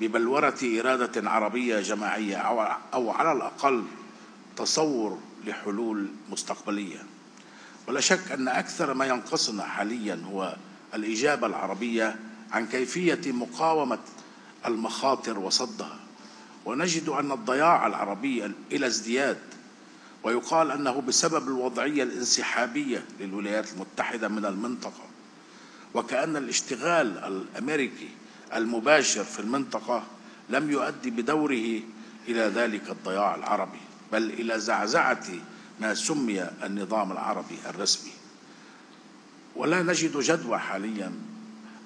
ببلورة إرادة عربية جماعية أو على الأقل تصور لحلول مستقبلية ولا شك أن أكثر ما ينقصنا حاليا هو الإجابة العربية عن كيفية مقاومة المخاطر وصدها ونجد أن الضياع العربي إلى ازدياد ويقال أنه بسبب الوضعية الانسحابية للولايات المتحدة من المنطقة وكأن الاشتغال الأمريكي المباشر في المنطقة لم يؤدي بدوره إلى ذلك الضياع العربي بل إلى زعزعة ما سمي النظام العربي الرسمي ولا نجد جدوى حاليا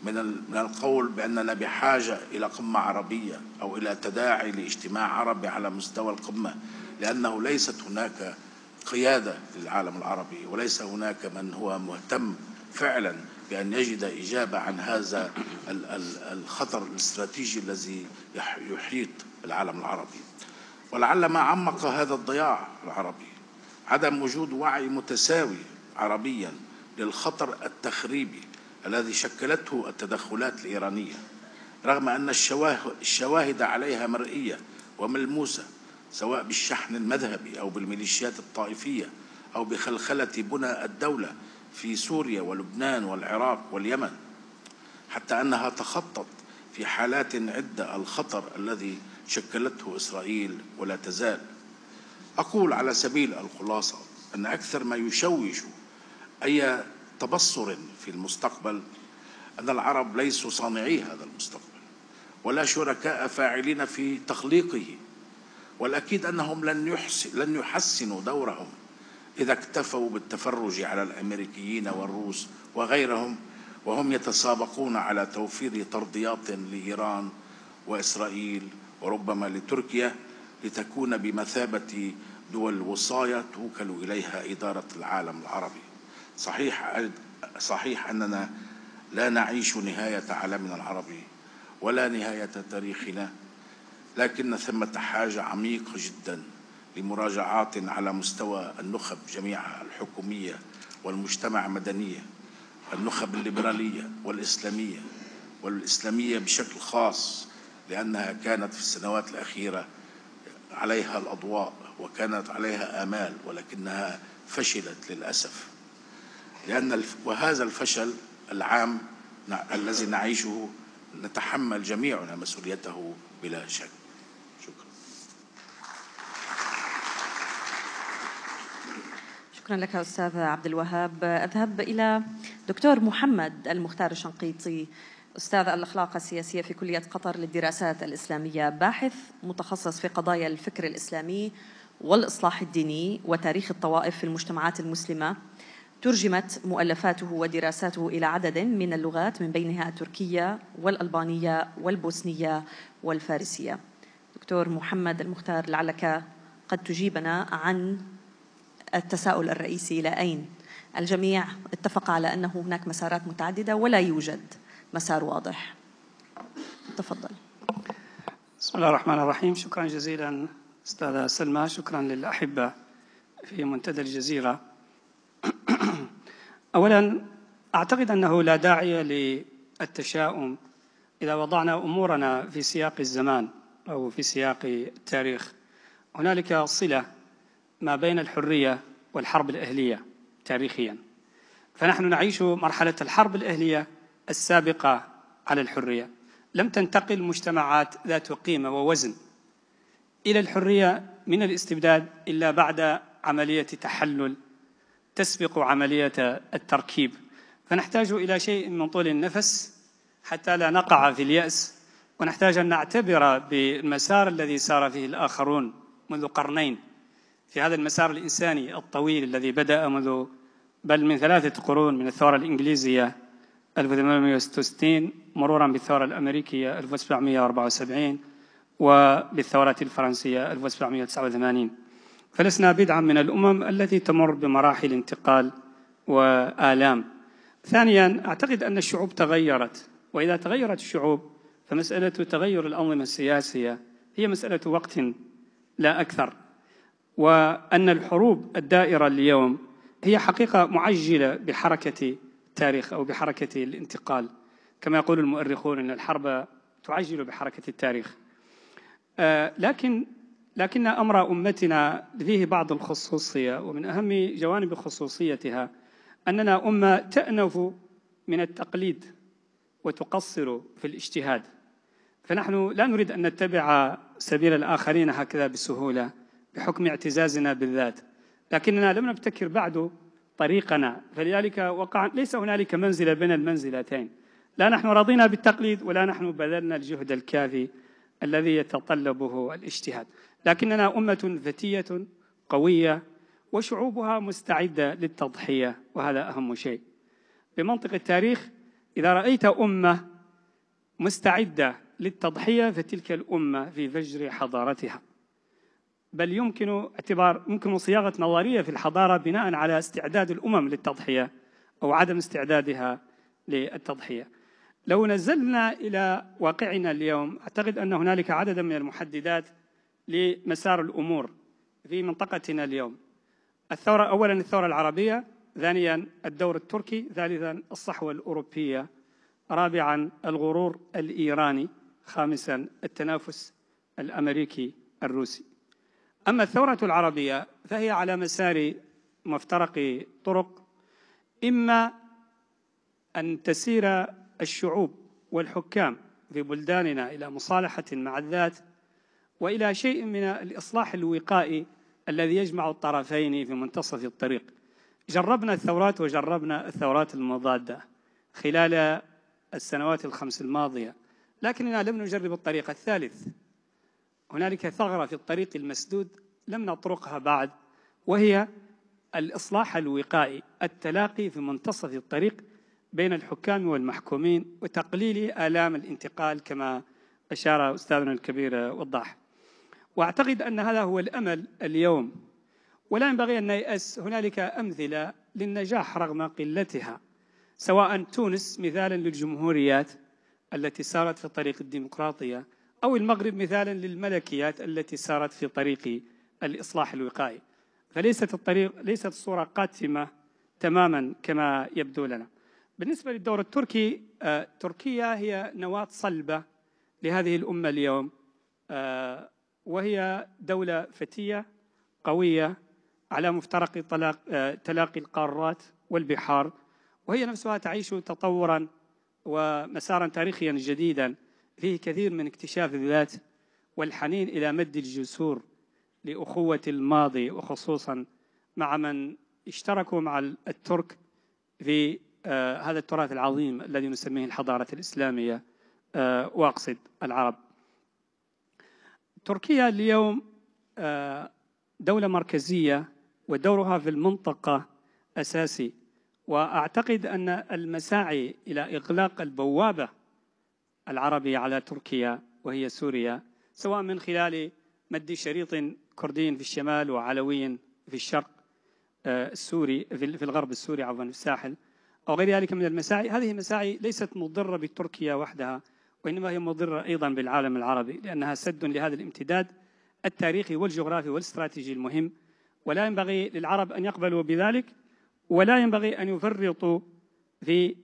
من من القول بأننا بحاجة إلى قمة عربية أو إلى تداعي لاجتماع عربي على مستوى القمة لأنه ليست هناك قيادة للعالم العربي وليس هناك من هو مهتم فعلا بأن يجد إجابة عن هذا الخطر الاستراتيجي الذي يحيط العالم العربي ولعل ما عمق هذا الضياع العربي عدم وجود وعي متساوي عربيا للخطر التخريبي الذي شكلته التدخلات الإيرانية رغم أن الشواهد عليها مرئية وملموسة سواء بالشحن المذهبي أو بالميليشيات الطائفية أو بخلخلة بنى الدولة في سوريا ولبنان والعراق واليمن حتى انها تخطت في حالات عده الخطر الذي شكلته اسرائيل ولا تزال اقول على سبيل الخلاصه ان اكثر ما يشوش اي تبصر في المستقبل ان العرب ليسوا صانعي هذا المستقبل ولا شركاء فاعلين في تخليقه والاكيد انهم لن لن يحسنوا دورهم إذا اكتفوا بالتفرج على الأمريكيين والروس وغيرهم وهم يتسابقون على توفير ترضيات لإيران وإسرائيل وربما لتركيا لتكون بمثابة دول وصاية توكل إليها إدارة العالم العربي صحيح, صحيح أننا لا نعيش نهاية عالمنا العربي ولا نهاية تاريخنا لكن ثمة حاجة عميقة جداً لمراجعات على مستوى النخب جميعها الحكومية والمجتمع مدنية النخب الليبرالية والإسلامية والإسلامية بشكل خاص لأنها كانت في السنوات الأخيرة عليها الأضواء وكانت عليها آمال ولكنها فشلت للأسف لأن وهذا الفشل العام الذي نعيشه نتحمل جميعنا مسؤوليته بلا شك شكرا لك أستاذ عبد الوهاب أذهب إلى دكتور محمد المختار الشنقيطي أستاذ الأخلاق السياسية في كلية قطر للدراسات الإسلامية باحث متخصص في قضايا الفكر الإسلامي والإصلاح الديني وتاريخ الطوائف في المجتمعات المسلمة ترجمت مؤلفاته ودراساته إلى عدد من اللغات من بينها التركية والألبانية والبوسنية والفارسية دكتور محمد المختار لعلك قد تجيبنا عن التساؤل الرئيسي إلى أين؟ الجميع اتفق على أنه هناك مسارات متعددة ولا يوجد مسار واضح تفضل بسم الله الرحمن الرحيم شكرا جزيلا أستاذة سلمى شكرا للأحبة في منتدى الجزيرة أولا أعتقد أنه لا داعي للتشاؤم إذا وضعنا أمورنا في سياق الزمان أو في سياق التاريخ هنالك صلة ما بين الحرية والحرب الأهلية تاريخيا فنحن نعيش مرحلة الحرب الأهلية السابقة على الحرية لم تنتقل مجتمعات ذات قيمة ووزن إلى الحرية من الاستبداد إلا بعد عملية تحلل تسبق عملية التركيب فنحتاج إلى شيء من طول النفس حتى لا نقع في اليأس ونحتاج أن نعتبر بالمسار الذي سار فيه الآخرون منذ قرنين في هذا المسار الإنساني الطويل الذي بدأ منذ بل من ثلاثة قرون من الثورة الإنجليزية 1866 مرورا بالثورة الأمريكية 1774 وبالثورة الفرنسية 1789 فلسنا بدعا من الأمم التي تمر بمراحل انتقال وآلام ثانيا أعتقد أن الشعوب تغيرت وإذا تغيرت الشعوب فمسألة تغير الأنظمة السياسية هي مسألة وقت لا أكثر وأن الحروب الدائرة اليوم هي حقيقة معجلة بحركة التاريخ أو بحركة الانتقال كما يقول المؤرخون أن الحرب تعجل بحركة التاريخ آه، لكن لكن أمر أمتنا فيه بعض الخصوصية ومن أهم جوانب خصوصيتها أننا أمة تأنف من التقليد وتقصر في الاجتهاد فنحن لا نريد أن نتبع سبيل الآخرين هكذا بسهولة بحكم اعتزازنا بالذات لكننا لم نبتكر بعد طريقنا فلذلك وقع ليس هنالك منزلة بين المنزلتين لا نحن رضينا بالتقليد ولا نحن بذلنا الجهد الكافي الذي يتطلبه الاجتهاد لكننا أمة فتية قوية وشعوبها مستعدة للتضحية وهذا أهم شيء بمنطق التاريخ إذا رأيت أمة مستعدة للتضحية فتلك الأمة في فجر حضارتها بل يمكن اعتبار يمكن صياغة نظرية في الحضارة بناء على استعداد الأمم للتضحية أو عدم استعدادها للتضحية لو نزلنا إلى واقعنا اليوم أعتقد أن هنالك عددا من المحددات لمسار الأمور في منطقتنا اليوم الثورة أولا الثورة العربية ثانيا الدور التركي ثالثا الصحوة الأوروبية رابعا الغرور الإيراني خامسا التنافس الأمريكي الروسي أما الثورة العربية فهي على مسار مفترق طرق إما أن تسير الشعوب والحكام في بلداننا إلى مصالحة مع الذات وإلى شيء من الإصلاح الوقائي الذي يجمع الطرفين في منتصف الطريق جربنا الثورات وجربنا الثورات المضادة خلال السنوات الخمس الماضية لكننا لم نجرب الطريق الثالث هنالك ثغرة في الطريق المسدود لم نطرقها بعد وهي الإصلاح الوقائي التلاقي في منتصف الطريق بين الحكام والمحكومين وتقليل آلام الانتقال كما أشار أستاذنا الكبير وضاح وأعتقد أن هذا هو الأمل اليوم ولا ينبغي أن نيأس هنالك أمثلة للنجاح رغم قلتها سواء تونس مثالا للجمهوريات التي سارت في طريق الديمقراطية أو المغرب مثالا للملكيات التي سارت في طريق الإصلاح الوقائي فليست الطريق ليست الصورة قاتمة تماما كما يبدو لنا بالنسبة للدور التركي آه، تركيا هي نواة صلبة لهذه الأمة اليوم آه، وهي دولة فتية قوية على مفترق آه، تلاقي القارات والبحار وهي نفسها تعيش تطورا ومسارا تاريخيا جديدا فيه كثير من اكتشاف الذات والحنين إلى مد الجسور لأخوة الماضي وخصوصا مع من اشتركوا مع الترك في آه، هذا التراث العظيم الذي نسميه الحضارة الإسلامية آه، وأقصد العرب تركيا اليوم آه، دولة مركزية ودورها في المنطقة أساسي وأعتقد أن المساعي إلى إغلاق البوابة العربي على تركيا وهي سوريا سواء من خلال مد شريط كردي في الشمال وعلوي في الشرق آه، السوري في الغرب السوري عفوا في الساحل أو غير ذلك من المساعي هذه المساعي ليست مضرة بتركيا وحدها وإنما هي مضرة أيضا بالعالم العربي لأنها سد لهذا الامتداد التاريخي والجغرافي والاستراتيجي المهم ولا ينبغي للعرب أن يقبلوا بذلك ولا ينبغي أن يفرطوا في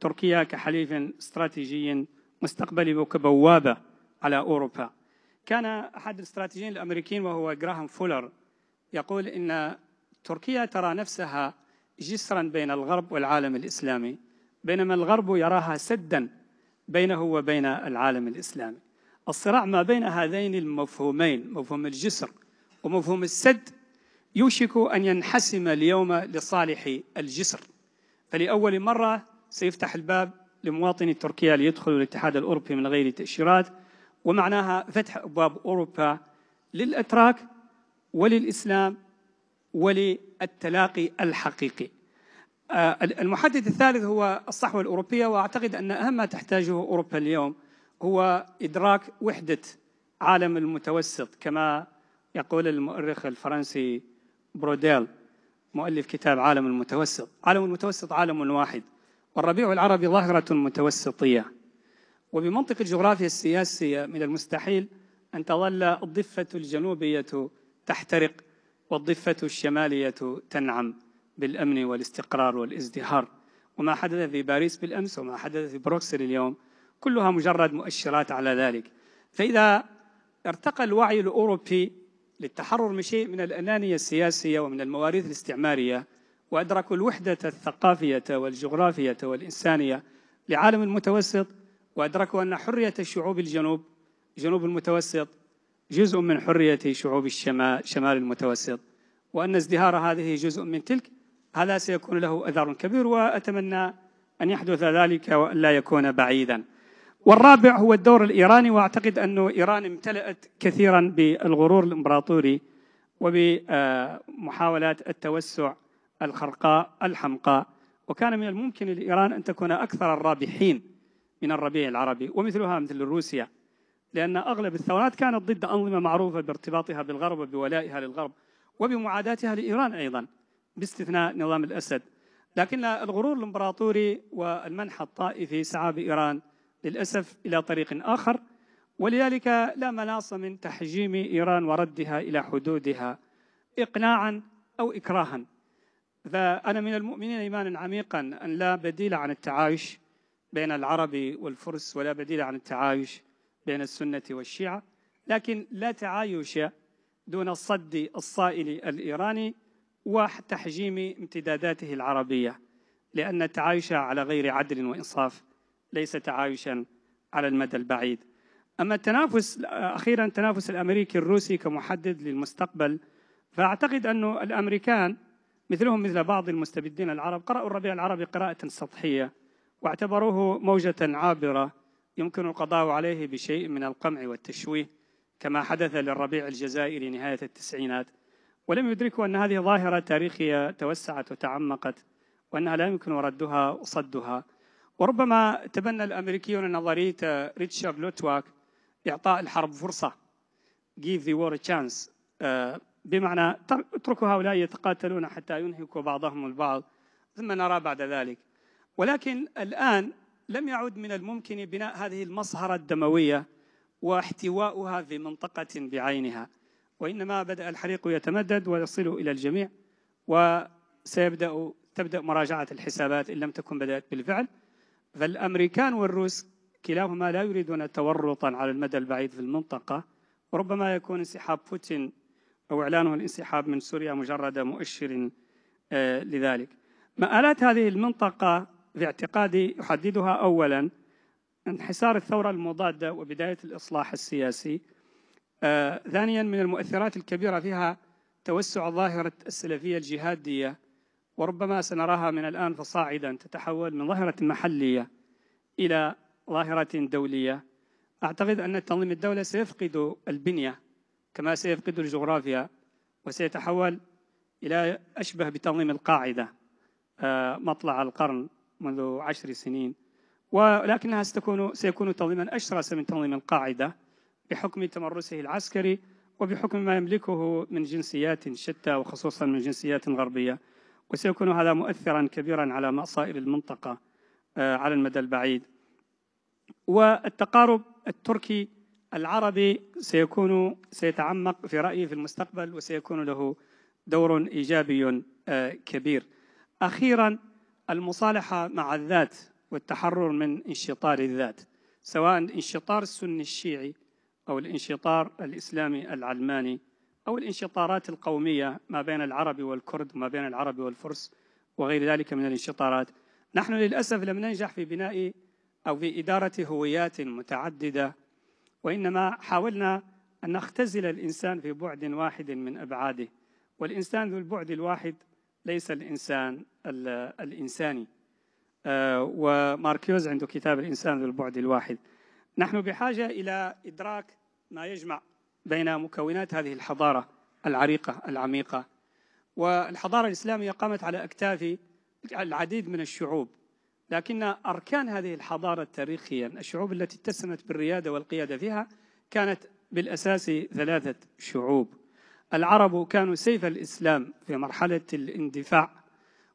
تركيا كحليف استراتيجي مستقبلي كبوابة على أوروبا كان أحد الاستراتيجيين الأمريكيين وهو جراهام فولر يقول إن تركيا ترى نفسها جسرا بين الغرب والعالم الإسلامي بينما الغرب يراها سدا بينه وبين العالم الإسلامي الصراع ما بين هذين المفهومين مفهوم الجسر ومفهوم السد يوشك أن ينحسم اليوم لصالح الجسر فلأول مرة سيفتح الباب لمواطني تركيا ليدخلوا الاتحاد الأوروبي من غير تأشيرات ومعناها فتح أبواب أوروبا للأتراك وللإسلام وللتلاقي الحقيقي آه، المحدد الثالث هو الصحوة الأوروبية وأعتقد أن أهم ما تحتاجه أوروبا اليوم هو إدراك وحدة عالم المتوسط كما يقول المؤرخ الفرنسي بروديل مؤلف كتاب عالم المتوسط عالم المتوسط عالم واحد والربيع العربي ظاهرة متوسطية وبمنطق الجغرافيا السياسية من المستحيل أن تظل الضفة الجنوبية تحترق والضفة الشمالية تنعم بالأمن والاستقرار والازدهار وما حدث في باريس بالأمس وما حدث في بروكسل اليوم كلها مجرد مؤشرات على ذلك فإذا ارتقى الوعي الأوروبي للتحرر من شيء من الأنانية السياسية ومن المواريث الاستعمارية وأدركوا الوحدة الثقافية والجغرافية والإنسانية لعالم المتوسط وأدركوا أن حرية الشعوب الجنوب جنوب المتوسط جزء من حرية شعوب الشمال شمال المتوسط وأن ازدهار هذه جزء من تلك هذا سيكون له أثر كبير وأتمنى أن يحدث ذلك وأن لا يكون بعيدا والرابع هو الدور الإيراني وأعتقد أن إيران امتلأت كثيرا بالغرور الإمبراطوري وبمحاولات التوسع الخرقاء الحمقاء وكان من الممكن لإيران أن تكون أكثر الرابحين من الربيع العربي ومثلها مثل روسيا لأن أغلب الثورات كانت ضد أنظمة معروفة بارتباطها بالغرب وبولائها للغرب وبمعاداتها لإيران أيضا باستثناء نظام الأسد لكن الغرور الإمبراطوري والمنح الطائفي سعى بإيران للأسف إلى طريق آخر ولذلك لا مناص من تحجيم إيران وردها إلى حدودها إقناعا أو إكراها فأنا من المؤمنين إيمانا عميقا أن لا بديل عن التعايش بين العربي والفرس ولا بديل عن التعايش بين السنة والشيعة لكن لا تعايش دون الصد الصائل الإيراني وتحجيم امتداداته العربية لأن التعايش على غير عدل وإنصاف ليس تعايشا على المدى البعيد أما التنافس أخيرا التنافس الأمريكي الروسي كمحدد للمستقبل فأعتقد أن الأمريكان مثلهم مثل بعض المستبدين العرب قرأوا الربيع العربي قراءة سطحية واعتبروه موجة عابرة يمكن القضاء عليه بشيء من القمع والتشويه كما حدث للربيع الجزائري نهاية التسعينات ولم يدركوا أن هذه ظاهرة تاريخية توسعت وتعمقت وأنها لا يمكن ردها وصدها وربما تبنى الأمريكيون نظرية ريتشارد لوتواك إعطاء الحرب فرصة give the war a chance آه، بمعنى اتركوا هؤلاء يتقاتلون حتى ينهكوا بعضهم البعض ثم نرى بعد ذلك ولكن الآن لم يعد من الممكن بناء هذه المصهرة الدموية واحتواؤها في منطقة بعينها وإنما بدأ الحريق يتمدد ويصل إلى الجميع وسيبدأ تبدأ مراجعة الحسابات إن لم تكن بدأت بالفعل فالأمريكان والروس كلاهما لا يريدون تورطا على المدى البعيد في المنطقة وربما يكون انسحاب بوتين أو إعلانه الانسحاب من سوريا مجرد مؤشر آه، لذلك مآلات هذه المنطقة في اعتقادي أحددها أولا انحسار الثورة المضادة وبداية الإصلاح السياسي آه، ثانيا من المؤثرات الكبيرة فيها توسع ظاهرة السلفية الجهادية وربما سنراها من الآن فصاعدا تتحول من ظاهرة محلية إلى ظاهرة دولية أعتقد أن التنظيم الدولة سيفقد البنية كما سيفقد الجغرافيا وسيتحول إلى أشبه بتنظيم القاعدة آه، مطلع القرن منذ عشر سنين ولكنها ستكون سيكون تنظيما أشرس من تنظيم القاعدة بحكم تمرسه العسكري وبحكم ما يملكه من جنسيات شتى وخصوصا من جنسيات غربية وسيكون هذا مؤثرا كبيرا على مصائر المنطقة آه، على المدى البعيد والتقارب التركي العربي سيكون سيتعمق في رأيي في المستقبل وسيكون له دور إيجابي آه، كبير أخيرا المصالحة مع الذات والتحرر من انشطار الذات سواء انشطار السني الشيعي أو الانشطار الإسلامي العلماني أو الانشطارات القومية ما بين العرب والكرد وما بين العرب والفرس وغير ذلك من الانشطارات نحن للأسف لم ننجح في بناء أو في إدارة هويات متعددة وإنما حاولنا أن نختزل الإنسان في بعد واحد من أبعاده والإنسان ذو البعد الواحد ليس الإنسان الإنساني آه، وماركيوز عنده كتاب الإنسان ذو البعد الواحد نحن بحاجة إلى إدراك ما يجمع بين مكونات هذه الحضارة العريقة العميقة والحضارة الإسلامية قامت على أكتاف العديد من الشعوب لكن أركان هذه الحضارة التاريخية الشعوب التي اتسمت بالريادة والقيادة فيها كانت بالأساس ثلاثة شعوب العرب كانوا سيف الإسلام في مرحلة الاندفاع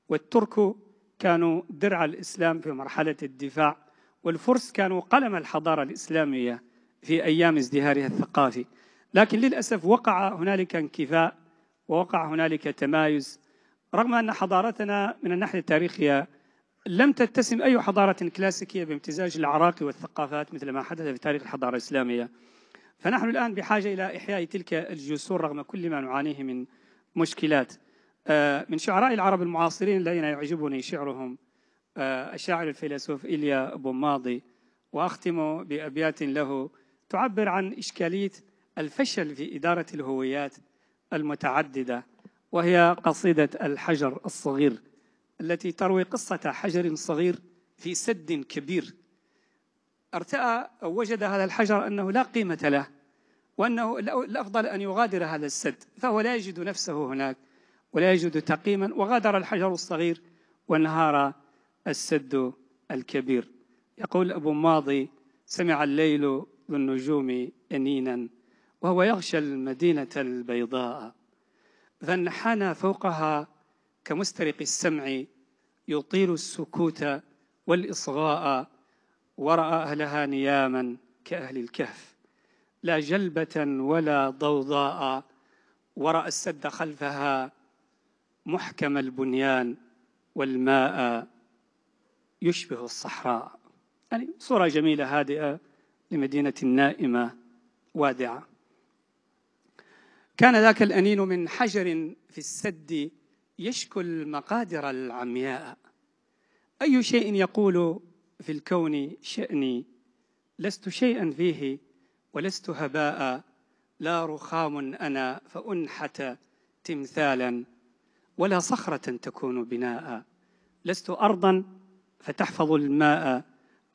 والترك كانوا درع الإسلام في مرحلة الدفاع والفرس كانوا قلم الحضارة الإسلامية في أيام ازدهارها الثقافي لكن للأسف وقع هنالك انكفاء ووقع هنالك تمايز رغم أن حضارتنا من الناحية التاريخية لم تتسم أي حضارة كلاسيكية بامتزاج الأعراق والثقافات مثل ما حدث في تاريخ الحضارة الإسلامية فنحن الآن بحاجة إلى إحياء تلك الجسور رغم كل ما نعانيه من مشكلات آه، من شعراء العرب المعاصرين الذين يعجبني شعرهم آه، الشاعر الفيلسوف إيليا أبو ماضي وأختم بأبيات له تعبر عن إشكالية الفشل في إدارة الهويات المتعددة وهي قصيدة الحجر الصغير التي تروي قصة حجر صغير في سد كبير ارتأى أو وجد هذا الحجر أنه لا قيمة له وأنه الأفضل أن يغادر هذا السد فهو لا يجد نفسه هناك ولا يجد تقييما وغادر الحجر الصغير وانهار السد الكبير يقول أبو ماضي سمع الليل بالنجوم أنينا وهو يغشى المدينة البيضاء فانحنى فوقها كمسترق السمع يطيل السكوت والإصغاء ورأى أهلها نياما كأهل الكهف لا جلبة ولا ضوضاء ورأى السد خلفها محكم البنيان والماء يشبه الصحراء يعني صورة جميلة هادئة لمدينة نائمة وادعة كان ذاك الأنين من حجر في السد يشكو المقادر العمياء أي شيء يقول في الكون شأني لست شيئا فيه ولست هباء لا رخام أنا فأنحت تمثالا ولا صخرة تكون بناء لست أرضا فتحفظ الماء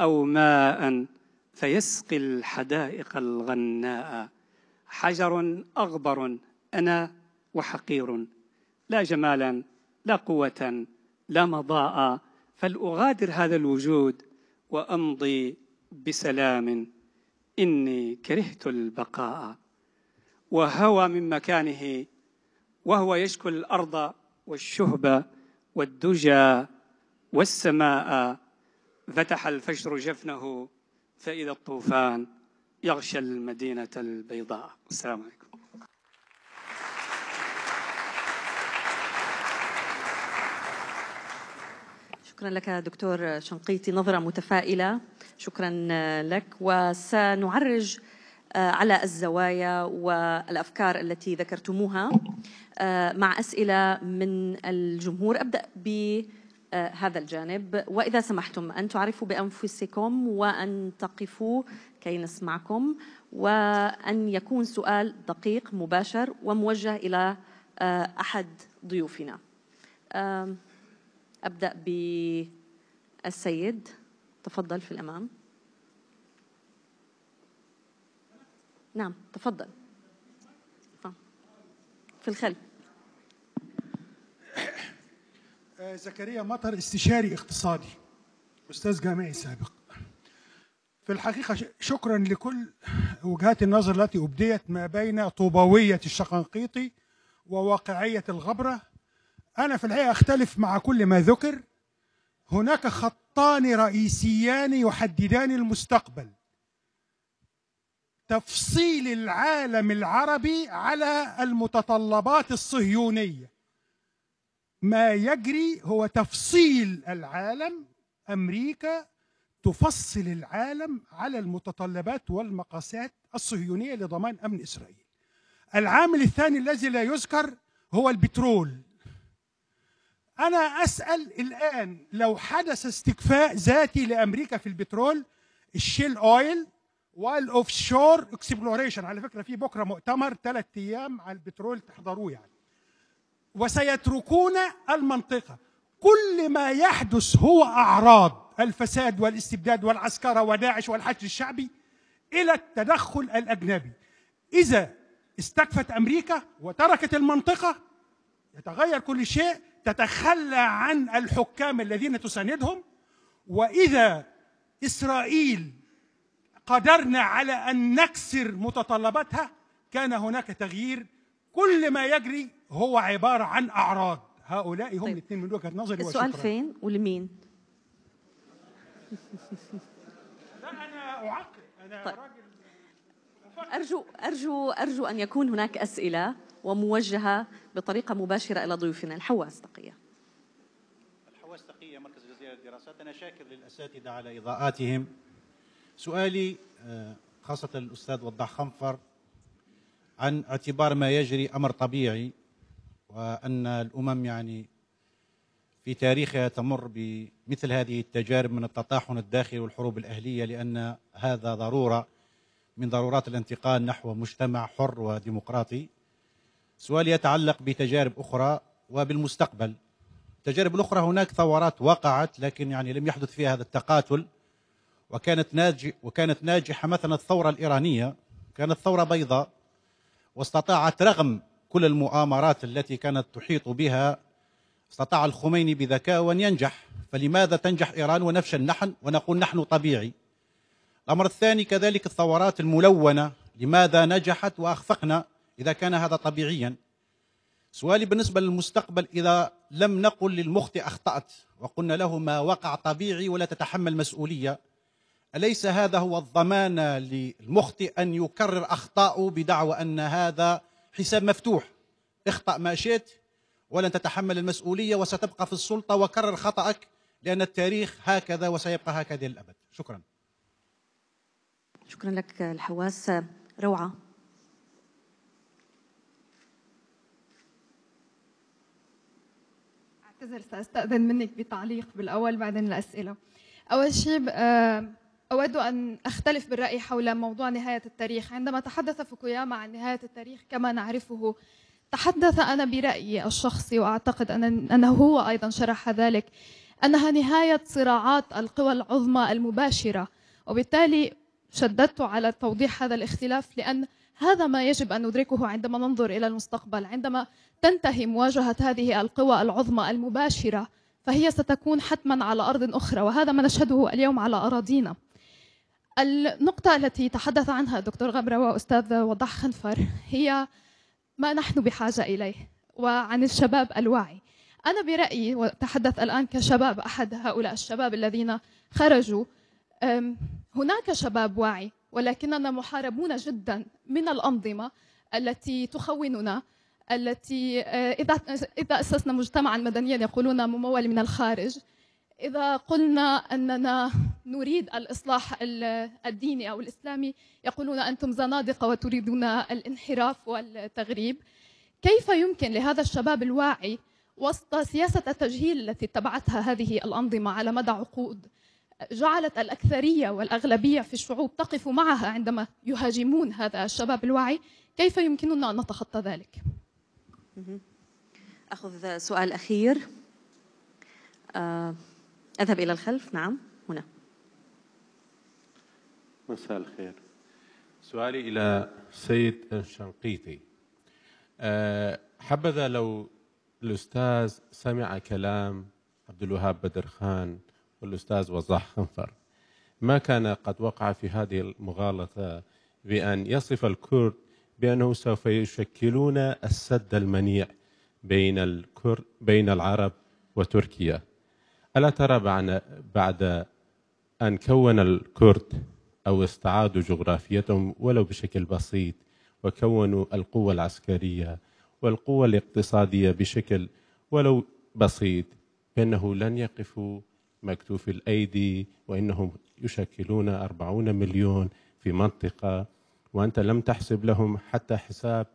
أو ماء فيسقي الحدائق الغناء حجر أغبر أنا وحقير لا جمالا لا قوة لا مضاء فلأغادر هذا الوجود وأمضي بسلام إني كرهت البقاء وهوى من مكانه وهو يشكو الأرض والشهب والدجى والسماء فتح الفجر جفنه فإذا الطوفان يغشى المدينة البيضاء السلام عليكم شكرا لك دكتور شنقيطي نظرة متفائلة شكرا لك وسنعرج آه، على الزوايا والأفكار التي ذكرتموها آه، مع أسئلة من الجمهور أبدأ بهذا آه، الجانب وإذا سمحتم أن تعرفوا بأنفسكم وأن تقفوا كي نسمعكم وأن يكون سؤال دقيق مباشر وموجه إلى أحد ضيوفنا أبدأ بالسيد تفضل في الأمام نعم تفضل نعم. في الخلف آه، زكريا مطر استشاري اقتصادي استاذ جامعي سابق في الحقيقة شكرا لكل وجهات النظر التي أبديت ما بين طوباوية الشقنقيطي وواقعية الغبرة أنا في الحقيقة أختلف مع كل ما ذكر هناك خطان رئيسيان يحددان المستقبل تفصيل العالم العربي على المتطلبات الصهيونية ما يجري هو تفصيل العالم أمريكا تفصل العالم على المتطلبات والمقاسات الصهيونية لضمان أمن إسرائيل العامل الثاني الذي لا يذكر هو البترول أنا أسأل الآن لو حدث استكفاء ذاتي لأمريكا في البترول الشيل أويل والأوف شور اكسبلوريشن على فكرة في بكرة مؤتمر ثلاث أيام على البترول تحضروه يعني وسيتركون المنطقة كل ما يحدث هو أعراض الفساد والاستبداد والعسكرة وداعش والحشد الشعبي إلى التدخل الأجنبي إذا استكفت أمريكا وتركت المنطقة يتغير كل شيء تتخلى عن الحكام الذين تساندهم واذا اسرائيل قدرنا على ان نكسر متطلباتها كان هناك تغيير كل ما يجري هو عباره عن اعراض هؤلاء هم طيب. الاثنين من وجهه نظري السؤال وشكرا. فين ولمين لا انا اعقل انا طيب. راجل أرجو أرجو أرجو أن يكون هناك أسئلة وموجهة بطريقة مباشرة إلى ضيوفنا الحواس تقية الحواس تقية مركز الجزيرة للدراسات أنا شاكر للأساتذة على إضاءاتهم سؤالي آه، خاصة الأستاذ وضاح خنفر عن اعتبار ما يجري أمر طبيعي وأن الأمم يعني في تاريخها تمر بمثل هذه التجارب من التطاحن الداخلي والحروب الأهلية لأن هذا ضرورة من ضرورات الانتقال نحو مجتمع حر وديمقراطي سؤال يتعلق بتجارب أخرى وبالمستقبل التجارب الأخرى هناك ثورات وقعت لكن يعني لم يحدث فيها هذا التقاتل وكانت ناجح وكانت ناجحة مثلا الثورة الإيرانية كانت ثورة بيضاء واستطاعت رغم كل المؤامرات التي كانت تحيط بها استطاع الخميني بذكاء أن ينجح فلماذا تنجح إيران ونفشل نحن ونقول نحن طبيعي الأمر الثاني كذلك الثورات الملونة لماذا نجحت وأخفقنا إذا كان هذا طبيعيا سؤالي بالنسبة للمستقبل إذا لم نقل للمخطئ أخطأت وقلنا له ما وقع طبيعي ولا تتحمل مسؤولية أليس هذا هو الضمان للمخطئ أن يكرر أخطاءه بدعوى أن هذا حساب مفتوح اخطأ ما شئت ولن تتحمل المسؤولية وستبقى في السلطة وكرر خطأك لأن التاريخ هكذا وسيبقى هكذا للأبد شكرا شكرا لك الحواس روعة بعتذر ساستاذن منك بتعليق بالاول بعدين الاسئله. اول شيء آه، اود ان اختلف بالراي حول موضوع نهايه التاريخ، عندما تحدث فوكوياما عن نهايه التاريخ كما نعرفه تحدث انا برايي الشخصي واعتقد ان انه هو ايضا شرح ذلك انها نهايه صراعات القوى العظمى المباشره، وبالتالي شددت على توضيح هذا الاختلاف لان هذا ما يجب ان ندركه عندما ننظر الى المستقبل، عندما تنتهي مواجهة هذه القوى العظمى المباشرة فهي ستكون حتما على أرض أخرى وهذا ما نشهده اليوم على أراضينا النقطة التي تحدث عنها دكتور غبرة وأستاذ وضح خنفر هي ما نحن بحاجة إليه وعن الشباب الواعي أنا برأيي وأتحدث الآن كشباب أحد هؤلاء الشباب الذين خرجوا هناك شباب واعي ولكننا محاربون جدا من الأنظمة التي تخوننا التي آه، إذا أسسنا مجتمعا مدنيا يقولون ممول من الخارج إذا قلنا أننا نريد الإصلاح الديني أو الإسلامي يقولون أنتم زنادقة وتريدون الانحراف والتغريب كيف يمكن لهذا الشباب الواعي وسط سياسة التجهيل التي اتبعتها هذه الأنظمة على مدى عقود جعلت الأكثرية والأغلبية في الشعوب تقف معها عندما يهاجمون هذا الشباب الواعي كيف يمكننا أن نتخطى ذلك؟ أخذ سؤال أخير آه، أذهب إلى الخلف نعم هنا مساء الخير سؤالي إلى سيد الشنقيطي آه، حبذا لو الأستاذ سمع كلام عبد الوهاب بدر خان والأستاذ وضاح خنفر ما كان قد وقع في هذه المغالطة بأن يصف الكرد بأنه سوف يشكلون السد المنيع بين الكر بين العرب وتركيا ألا ترى بعد أن كون الكرد أو استعادوا جغرافيتهم ولو بشكل بسيط وكونوا القوة العسكرية والقوة الاقتصادية بشكل ولو بسيط فإنه لن يقفوا مكتوف الأيدي وإنهم يشكلون أربعون مليون في منطقة وأنت لم تحسب لهم حتى حساب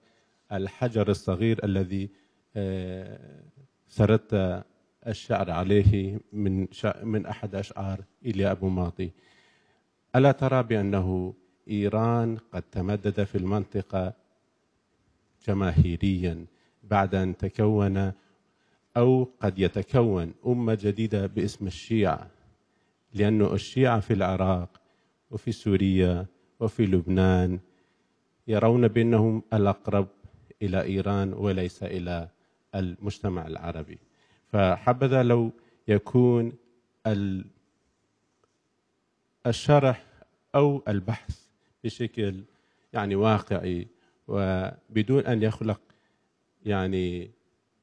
الحجر الصغير الذي آه، سردت الشعر عليه من من أحد أشعار إيليا أبو ماطي ألا ترى بأنه إيران قد تمدد في المنطقة جماهيريا بعد أن تكون أو قد يتكون أمة جديدة باسم الشيعة لأن الشيعة في العراق وفي سوريا وفي لبنان يرون بأنهم الأقرب إلى إيران وليس إلى المجتمع العربي فحبذا لو يكون الشرح أو البحث بشكل يعني واقعي وبدون أن يخلق يعني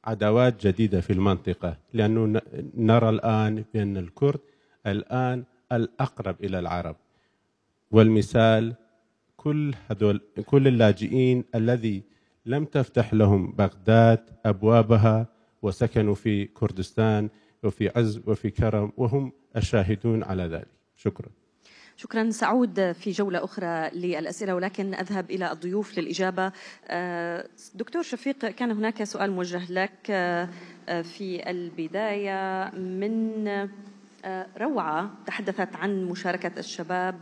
عداوات جديدة في المنطقة لأنه نرى الآن بأن الكرد الآن الأقرب إلى العرب والمثال كل هذول كل اللاجئين الذي لم تفتح لهم بغداد ابوابها وسكنوا في كردستان وفي عز وفي كرم وهم الشاهدون على ذلك شكرا شكرا سعود في جولة أخرى للأسئلة ولكن أذهب إلى الضيوف للإجابة آه، دكتور شفيق كان هناك سؤال موجه لك آه، في البداية من آه، روعة تحدثت عن مشاركة الشباب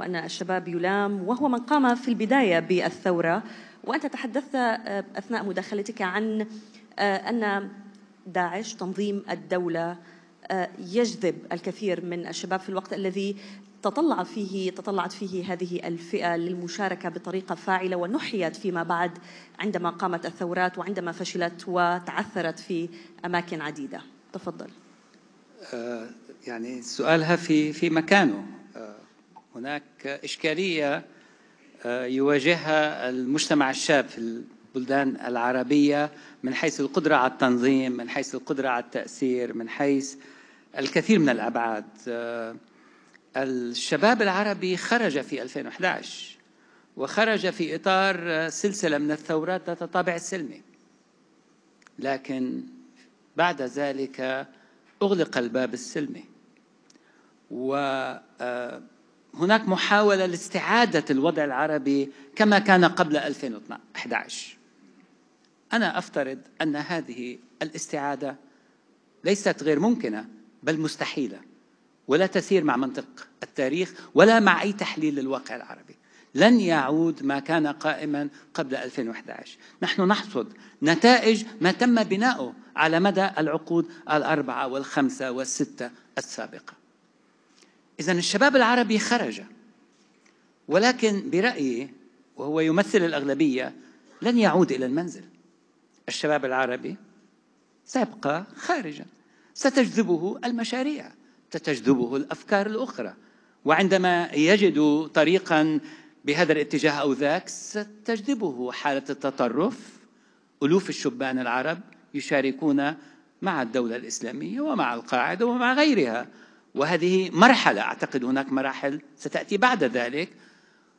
وأن الشباب يلام وهو من قام في البداية بالثورة وأنت تحدثت آه، أثناء مداخلتك عن آه، أن داعش تنظيم الدولة آه، يجذب الكثير من الشباب في الوقت الذي تطلع فيه تطلعت فيه هذه الفئة للمشاركة بطريقة فاعلة ونحيت فيما بعد عندما قامت الثورات وعندما فشلت وتعثرت في أماكن عديدة تفضل يعني سؤالها في في مكانه هناك إشكالية آه، يواجهها المجتمع الشاب في البلدان العربية من حيث القدرة على التنظيم من حيث القدرة على التأثير من حيث الكثير من الأبعاد آه، الشباب العربي خرج في 2011 وخرج في إطار آه، سلسلة من الثورات ذات طابع سلمي لكن بعد ذلك أغلق الباب السلمي و هناك محاولة لاستعادة الوضع العربي كما كان قبل 2011 أنا أفترض أن هذه الاستعادة ليست غير ممكنة بل مستحيلة ولا تسير مع منطق التاريخ ولا مع أي تحليل للواقع العربي لن يعود ما كان قائما قبل 2011 نحن نحصد نتائج ما تم بناؤه على مدى العقود الأربعة والخمسة والستة السابقة إذا الشباب العربي خرج ولكن برأيي وهو يمثل الأغلبية لن يعود إلى المنزل الشباب العربي سيبقى خارجا ستجذبه المشاريع ستجذبه الأفكار الأخرى وعندما يجد طريقا بهذا الاتجاه أو ذاك ستجذبه حالة التطرف ألوف الشبان العرب يشاركون مع الدولة الإسلامية ومع القاعدة ومع غيرها وهذه مرحلة أعتقد هناك مراحل ستأتي بعد ذلك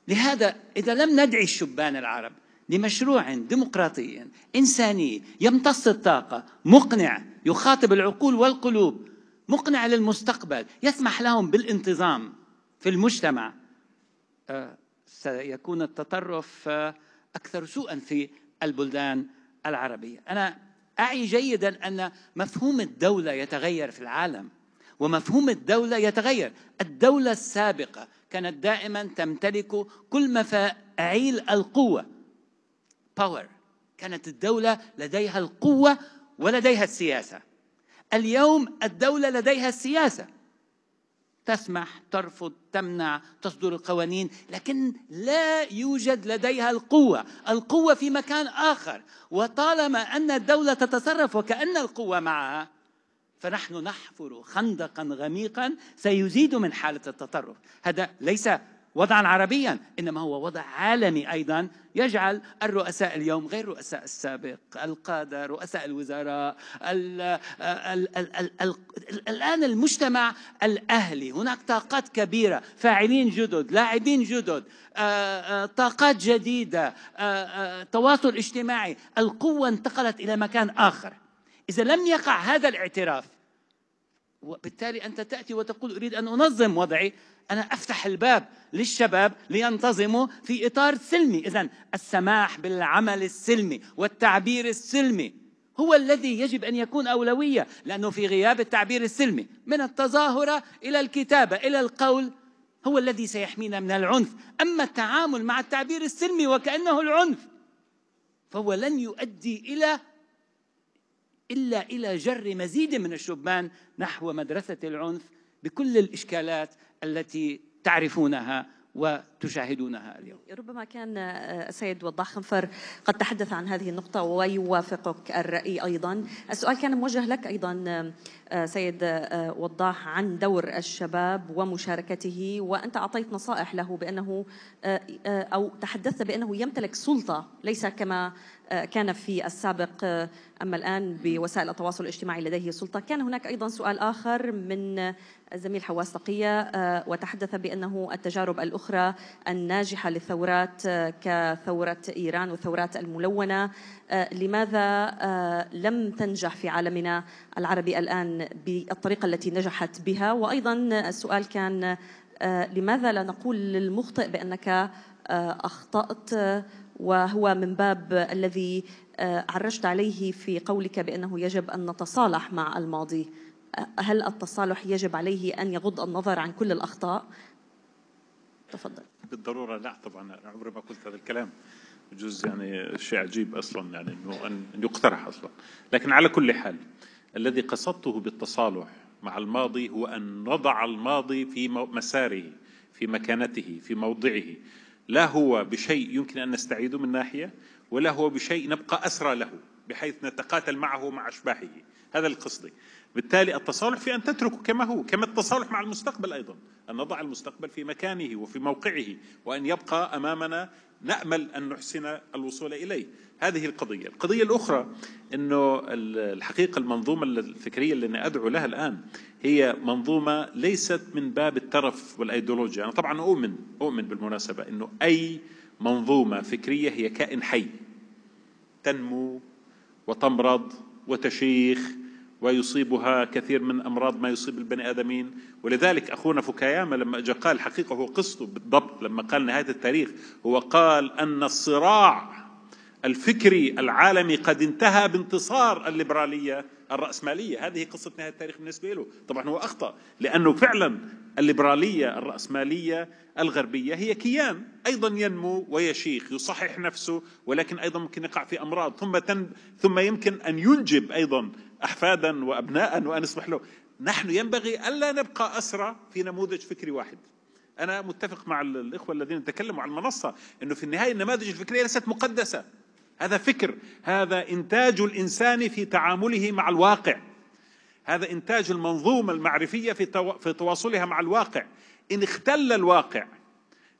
لهذا إذا لم ندعي الشبان العرب لمشروع ديمقراطي إنساني يمتص الطاقة مقنع يخاطب العقول والقلوب مقنع للمستقبل يسمح لهم بالانتظام في المجتمع آه، سيكون التطرف آه، أكثر سوءا في البلدان العربية أنا أعي جيدا أن مفهوم الدولة يتغير في العالم ومفهوم الدولة يتغير الدولة السابقة كانت دائما تمتلك كل مفاعيل القوة باور كانت الدولة لديها القوة ولديها السياسة اليوم الدولة لديها السياسة تسمح ترفض تمنع تصدر القوانين لكن لا يوجد لديها القوه القوه في مكان اخر وطالما ان الدوله تتصرف وكان القوه معها فنحن نحفر خندقا غميقا سيزيد من حالة التطرف هذا ليس وضعا عربيا انما هو وضع عالمي ايضا يجعل الرؤساء اليوم غير رؤساء السابق القاده رؤساء الوزراء ال ال ال ال الـ الـ الان المجتمع الاهلي هناك طاقات كبيره فاعلين جدد لاعبين جدد آه، آه، طاقات جديده آه، تواصل اجتماعي القوه انتقلت الى مكان اخر إذا لم يقع هذا الاعتراف وبالتالي أنت تأتي وتقول أريد أن أنظم وضعي أنا أفتح الباب للشباب لينتظموا في إطار سلمي إذا السماح بالعمل السلمي والتعبير السلمي هو الذي يجب أن يكون أولوية لأنه في غياب التعبير السلمي من التظاهرة إلى الكتابة إلى القول هو الذي سيحمينا من العنف أما التعامل مع التعبير السلمي وكأنه العنف فهو لن يؤدي إلى إلا إلى جر مزيد من الشبان نحو مدرسة العنف بكل الإشكالات التي تعرفونها وتشاهدونها اليوم ربما كان آه، السيد وضاح خنفر قد تحدث عن هذه النقطة ويوافقك الرأي أيضا السؤال كان موجه لك أيضا آه، آه، سيد وضاح عن دور الشباب ومشاركته وأنت أعطيت نصائح له بأنه أو تحدثت بأنه يمتلك سلطة ليس كما كان في السابق آه، أما الآن بوسائل التواصل الاجتماعي لديه سلطة كان هناك أيضا سؤال آخر من الزميل حواس تقية آه، وتحدث بأنه التجارب الأخرى الناجحة للثورات آه، كثورة إيران والثورات الملونة لماذا لم تنجح في عالمنا العربي الآن بالطريقة التي نجحت بها وأيضا السؤال كان لماذا لا نقول للمخطئ بأنك أخطأت وهو من باب الذي آه، عرجت عليه في قولك بأنه يجب أن نتصالح مع الماضي آه، هل التصالح يجب عليه أن يغض النظر عن كل الأخطاء؟ تفضل بالضرورة لا طبعا عمري ما قلت هذا الكلام بجوز يعني شيء عجيب اصلا يعني انه ان يقترح اصلا لكن على كل حال الذي قصدته بالتصالح مع الماضي هو ان نضع الماضي في مساره في مكانته في موضعه لا هو بشيء يمكن أن نستعيده من ناحية ولا هو بشيء نبقى أسرى له بحيث نتقاتل معه مع أشباحه هذا القصد بالتالي التصالح في أن تتركه كما هو كما التصالح مع المستقبل أيضا أن نضع المستقبل في مكانه وفي موقعه وأن يبقى أمامنا نأمل أن نحسن الوصول إليه هذه القضية القضية الأخرى أنه الحقيقة المنظومة الفكرية اللي أدعو لها الآن هي منظومة ليست من باب الترف والأيديولوجيا أنا طبعا أؤمن أؤمن بالمناسبة أنه أي منظومة فكرية هي كائن حي تنمو وتمرض وتشيخ ويصيبها كثير من امراض ما يصيب البني ادمين ولذلك اخونا فكاياما لما اجى قال الحقيقه هو قصته بالضبط لما قال نهايه التاريخ هو قال ان الصراع الفكري العالمي قد انتهى بانتصار الليبراليه الرأسمالية هذه قصة نهاية التاريخ بالنسبة له طبعا هو أخطأ لأنه فعلا الليبرالية الرأسمالية الغربية هي كيان أيضا ينمو ويشيخ يصحح نفسه ولكن أيضا ممكن يقع في أمراض ثم, تن ثم يمكن أن ينجب أيضا أحفادا وأبناء وان اسمح له نحن ينبغي ألا نبقى أسرى في نموذج فكري واحد أنا متفق مع الإخوة الذين تكلموا على المنصة أنه في النهاية النماذج الفكرية ليست مقدسة هذا فكر هذا إنتاج الإنسان في تعامله مع الواقع هذا إنتاج المنظومة المعرفية في, تو... في تواصلها مع الواقع إن اختل الواقع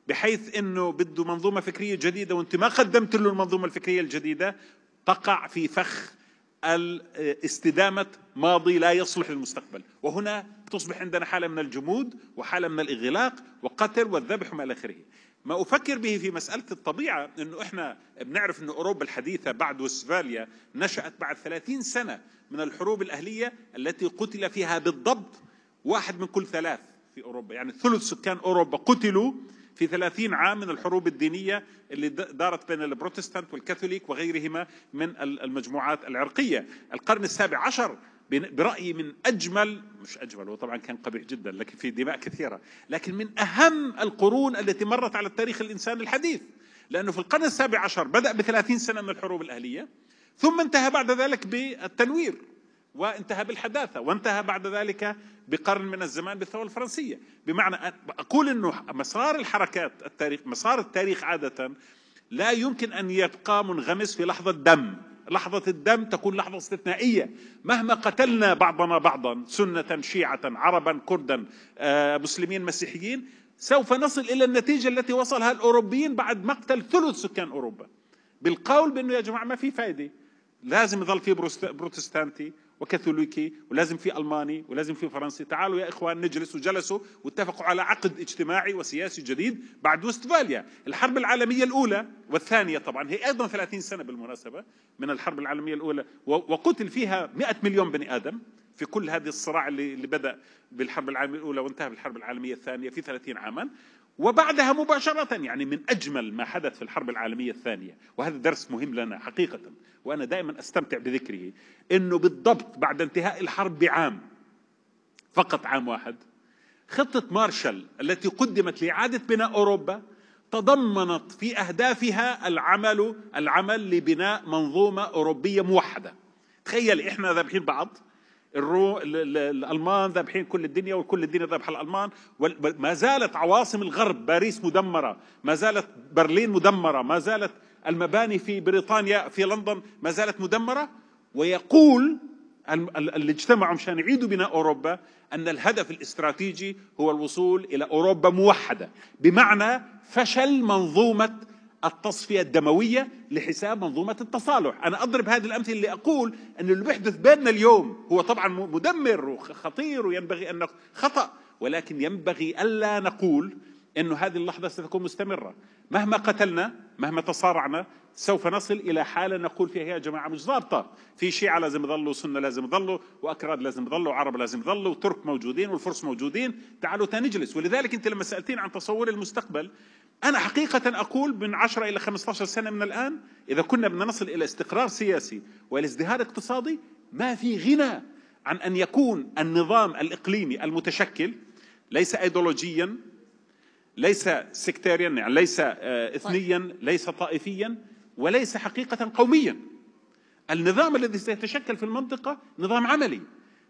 بحيث أنه بده منظومة فكرية جديدة وأنت ما قدمت له المنظومة الفكرية الجديدة تقع في فخ استدامة ماضي لا يصلح للمستقبل وهنا تصبح عندنا حالة من الجمود وحالة من الإغلاق وقتل والذبح وما إلى آخره ما أفكر به في مسألة الطبيعة أنه إحنا بنعرف أن أوروبا الحديثة بعد وسفاليا نشأت بعد 30 سنة من الحروب الأهلية التي قتل فيها بالضبط واحد من كل ثلاث في أوروبا يعني ثلث سكان أوروبا قتلوا في 30 عام من الحروب الدينية اللي دارت بين البروتستانت والكاثوليك وغيرهما من المجموعات العرقية القرن السابع عشر برأيي من أجمل مش أجمل هو طبعا كان قبيح جدا لكن في دماء كثيرة لكن من أهم القرون التي مرت على التاريخ الإنسان الحديث لأنه في القرن السابع عشر بدأ بثلاثين سنة من الحروب الأهلية ثم انتهى بعد ذلك بالتنوير وانتهى بالحداثة وانتهى بعد ذلك بقرن من الزمان بالثورة الفرنسية بمعنى أقول أنه مسار الحركات التاريخ مسار التاريخ عادة لا يمكن أن يبقى منغمس في لحظة دم لحظة الدم تكون لحظة استثنائية مهما قتلنا بعضنا بعضا سنة شيعة عربا كردا آه، مسلمين مسيحيين سوف نصل إلى النتيجة التي وصلها الأوروبيين بعد مقتل ثلث سكان أوروبا بالقول بأنه يا جماعة ما في فائدة لازم يظل في بروتستانتي وكاثوليكي ولازم في الماني ولازم في فرنسي تعالوا يا اخوان نجلس وجلسوا واتفقوا على عقد اجتماعي وسياسي جديد بعد وستفاليا الحرب العالميه الاولى والثانيه طبعا هي ايضا 30 سنه بالمناسبه من الحرب العالميه الاولى وقتل فيها 100 مليون بني ادم في كل هذه الصراع اللي, اللي بدا بالحرب العالميه الاولى وانتهى بالحرب العالميه الثانيه في 30 عاما وبعدها مباشرة يعني من أجمل ما حدث في الحرب العالمية الثانية وهذا درس مهم لنا حقيقة وأنا دائما أستمتع بذكره أنه بالضبط بعد انتهاء الحرب بعام فقط عام واحد خطة مارشال التي قدمت لإعادة بناء أوروبا تضمنت في أهدافها العمل العمل لبناء منظومة أوروبية موحدة تخيل إحنا ذابحين بعض الرو... الالمان ذابحين كل الدنيا وكل الدنيا ذابحه الالمان ما زالت عواصم الغرب باريس مدمره ما زالت برلين مدمره ما زالت المباني في بريطانيا في لندن ما زالت مدمره ويقول اللي اجتمعوا مشان يعيدوا بناء اوروبا ان الهدف الاستراتيجي هو الوصول الى اوروبا موحده بمعنى فشل منظومه التصفية الدموية لحساب منظومة التصالح أنا أضرب هذه الأمثلة لأقول أن اللي بيحدث بيننا اليوم هو طبعا مدمر وخطير وينبغي أن خطأ ولكن ينبغي ألا نقول أن هذه اللحظة ستكون مستمرة مهما قتلنا مهما تصارعنا سوف نصل الى حاله نقول فيها يا جماعه مش ظابطه، في شيعه لازم يضلوا، سنه لازم يضلوا، واكراد لازم يضلوا، وعرب لازم يضلوا، وترك موجودين والفرس موجودين، تعالوا تنجلس، ولذلك انت لما سالتين عن تصور المستقبل انا حقيقه اقول من 10 الى 15 سنه من الان اذا كنا بدنا نصل الى استقرار سياسي والى ازدهار اقتصادي ما في غنى عن ان يكون النظام الاقليمي المتشكل ليس ايديولوجيا ليس سكتاريا يعني ليس آه، اثنيا طيب. ليس طائفيا وليس حقيقة قوميا النظام الذي سيتشكل في المنطقة نظام عملي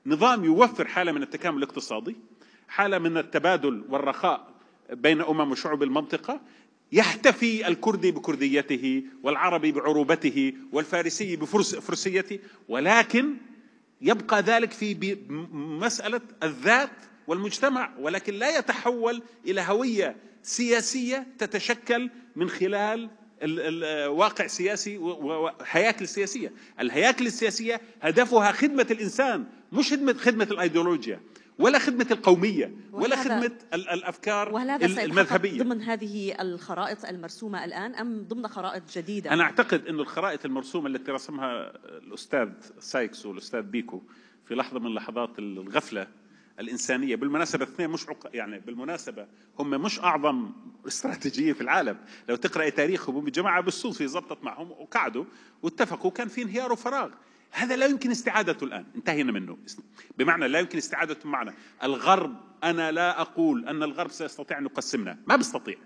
نظام يوفر حالة من التكامل الاقتصادي حالة من التبادل والرخاء بين أمم وشعوب المنطقة يحتفي الكردي بكرديته والعربي بعروبته والفارسي بفرسيته ولكن يبقى ذلك في مسألة الذات والمجتمع ولكن لا يتحول إلى هوية سياسية تتشكل من خلال الواقع سياسي وهياكل سياسيه، الهياكل السياسيه هدفها خدمه الانسان مش خدمه خدمه الايديولوجيا ولا خدمه القوميه ولا خدمه الافكار وهل هذا المذهبيه ضمن هذه الخرائط المرسومه الان ام ضمن خرائط جديده؟ انا اعتقد انه الخرائط المرسومه التي رسمها الاستاذ سايكس والاستاذ بيكو في لحظه من لحظات الغفله الإنسانية بالمناسبة الاثنين مش عق... يعني بالمناسبة هم مش أعظم استراتيجية في العالم لو تقرأ تاريخهم جماعه بالصوفي زبطت معهم وقعدوا واتفقوا كان في انهيار وفراغ هذا لا يمكن استعادته الآن انتهينا منه بمعنى لا يمكن استعادته معنا الغرب أنا لا أقول أن الغرب سيستطيع أن يقسمنا ما بيستطيع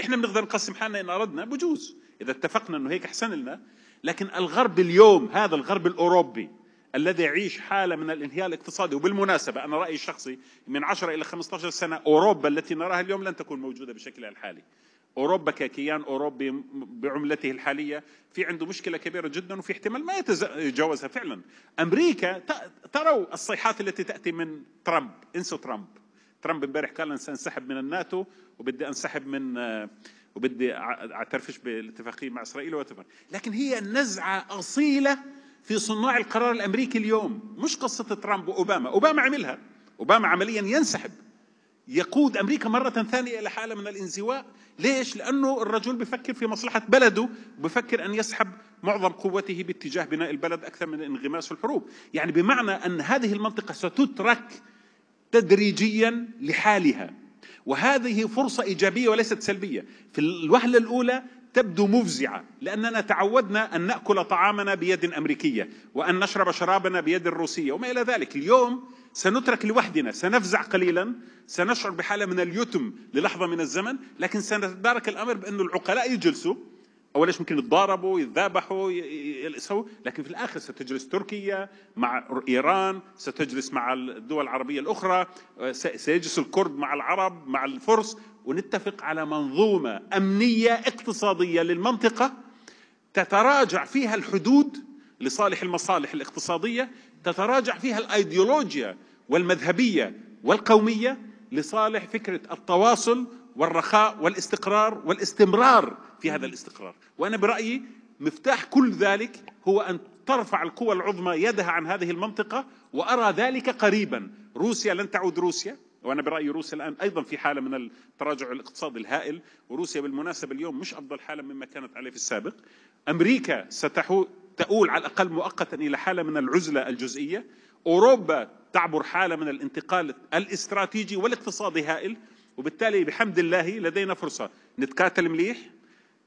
إحنا بنقدر نقسم حالنا إن أردنا بجوز إذا اتفقنا أنه هيك أحسن لنا لكن الغرب اليوم هذا الغرب الأوروبي الذي يعيش حالة من الانهيار الاقتصادي وبالمناسبة أنا رأيي الشخصي من 10 إلى 15 سنة أوروبا التي نراها اليوم لن تكون موجودة بشكلها الحالي أوروبا ككيان أوروبي بعملته الحالية في عنده مشكلة كبيرة جدا وفي احتمال ما يتجاوزها فعلا أمريكا تروا الصيحات التي تأتي من ترامب انسوا ترامب ترامب امبارح قال سانسحب من الناتو وبدي انسحب من وبدي اعترفش بالاتفاقيه مع اسرائيل وتفر لكن هي نزعه اصيله في صناع القرار الامريكي اليوم مش قصه ترامب واوباما اوباما عملها اوباما عمليا ينسحب يقود امريكا مره ثانيه الى حاله من الانزواء ليش لانه الرجل بفكر في مصلحه بلده بفكر ان يسحب معظم قوته باتجاه بناء البلد اكثر من انغماس الحروب يعني بمعنى ان هذه المنطقه ستترك تدريجيا لحالها وهذه فرصة إيجابية وليست سلبية في الوهلة الأولى تبدو مفزعة لأننا تعودنا أن نأكل طعامنا بيد أمريكية وأن نشرب شرابنا بيد الروسية وما إلى ذلك اليوم سنترك لوحدنا سنفزع قليلا سنشعر بحالة من اليتم للحظة من الزمن لكن سنتدارك الأمر بأن العقلاء يجلسوا أول ليش ممكن يتضاربوا يتذابحوا يسووا لكن في الآخر ستجلس تركيا مع إيران ستجلس مع الدول العربية الأخرى سيجلس الكرد مع العرب مع الفرس ونتفق على منظومه امنيه اقتصاديه للمنطقه تتراجع فيها الحدود لصالح المصالح الاقتصاديه تتراجع فيها الايديولوجيا والمذهبيه والقوميه لصالح فكره التواصل والرخاء والاستقرار والاستمرار في هذا الاستقرار وانا برايي مفتاح كل ذلك هو ان ترفع القوى العظمى يدها عن هذه المنطقه وارى ذلك قريبا روسيا لن تعود روسيا وانا برايي روسيا الان ايضا في حاله من التراجع الاقتصادي الهائل وروسيا بالمناسبه اليوم مش افضل حاله مما كانت عليه في السابق امريكا ستؤول على الاقل مؤقتا الى حاله من العزله الجزئيه اوروبا تعبر حاله من الانتقال الاستراتيجي والاقتصادي هائل وبالتالي بحمد الله لدينا فرصه نتكاتل مليح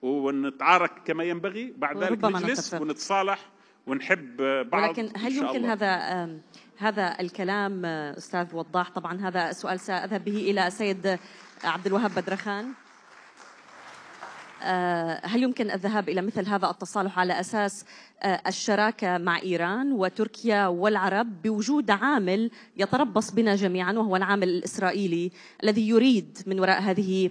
ونتعارك كما ينبغي بعد ذلك نجلس ونتصالح ونحب بعض ولكن هل يمكن الله. هذا هذا الكلام آه، استاذ وضاح طبعا هذا سؤال ساذهب به الى السيد عبد الوهاب بدرخان آه، هل يمكن الذهاب الى مثل هذا التصالح على اساس آه، الشراكه مع ايران وتركيا والعرب بوجود عامل يتربص بنا جميعا وهو العامل الاسرائيلي الذي يريد من وراء هذه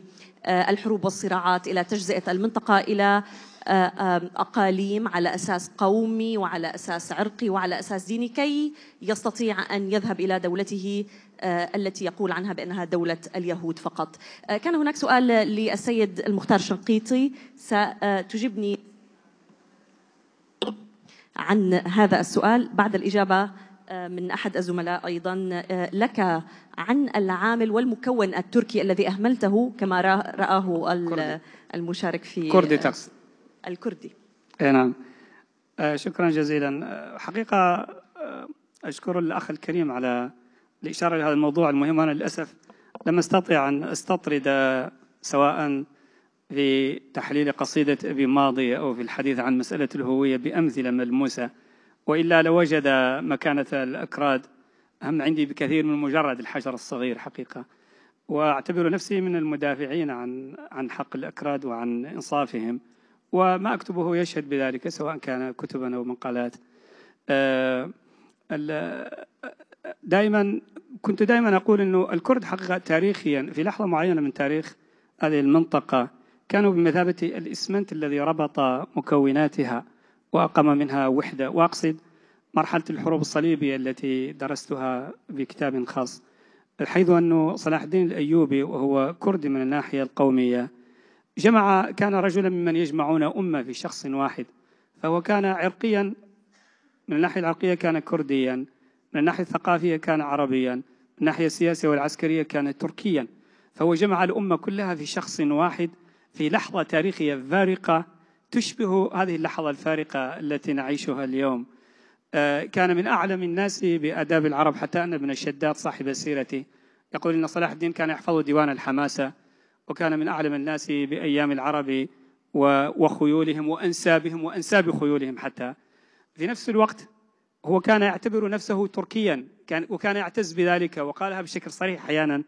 الحروب والصراعات الى تجزئه المنطقه الى آه، آه، أقاليم على أساس قومي وعلى أساس عرقي وعلى أساس ديني كي يستطيع أن يذهب إلى دولته آه، التي يقول عنها بأنها دولة اليهود فقط كان هناك سؤال للسيد المختار شنقيطي ستجبني عن هذا السؤال بعد الإجابة من أحد الزملاء أيضا لك عن العامل والمكون التركي الذي أهملته كما رآه المشارك في كردي تقصد الكردي اي نعم آه، شكرا جزيلا آه، حقيقة آه، أشكر الأخ الكريم على الإشارة لهذا الموضوع المهم أنا للأسف لم أستطع أن أستطرد سواء في تحليل قصيدة أبي ماضي أو في الحديث عن مسألة الهوية بأمثلة ملموسة وإلا لوجد مكانة الأكراد أهم عندي بكثير من مجرد الحجر الصغير حقيقة وأعتبر نفسي من المدافعين عن عن حق الأكراد وعن إنصافهم وما أكتبه يشهد بذلك سواء كان كتبا أو مقالات آه، دائما كنت دائما أقول أنه الكرد حقيقة تاريخيا في لحظة معينة من تاريخ هذه المنطقة كانوا بمثابة الإسمنت الذي ربط مكوناتها وأقام منها وحدة وأقصد مرحلة الحروب الصليبية التي درستها بكتاب خاص حيث أنه صلاح الدين الأيوبي وهو كردي من الناحية القومية جمع كان رجلا ممن يجمعون أمة في شخص واحد فهو كان عرقيا من الناحية العرقية كان كرديا من الناحية الثقافية كان عربيا من الناحية السياسية والعسكرية كان تركيا فهو جمع الأمة كلها في شخص واحد في لحظة تاريخية فارقة تشبه هذه اللحظة الفارقة التي نعيشها اليوم آه، كان من أعلم الناس بآداب العرب حتى أن ابن الشداد صاحب سيرته يقول أن صلاح الدين كان يحفظ ديوان الحماسة وكان من أعلم الناس بأيام العرب وخيولهم وأنسابهم وأنساب خيولهم حتى في نفس الوقت هو كان يعتبر نفسه تركيا كان وكان يعتز بذلك وقالها بشكل صريح أحيانا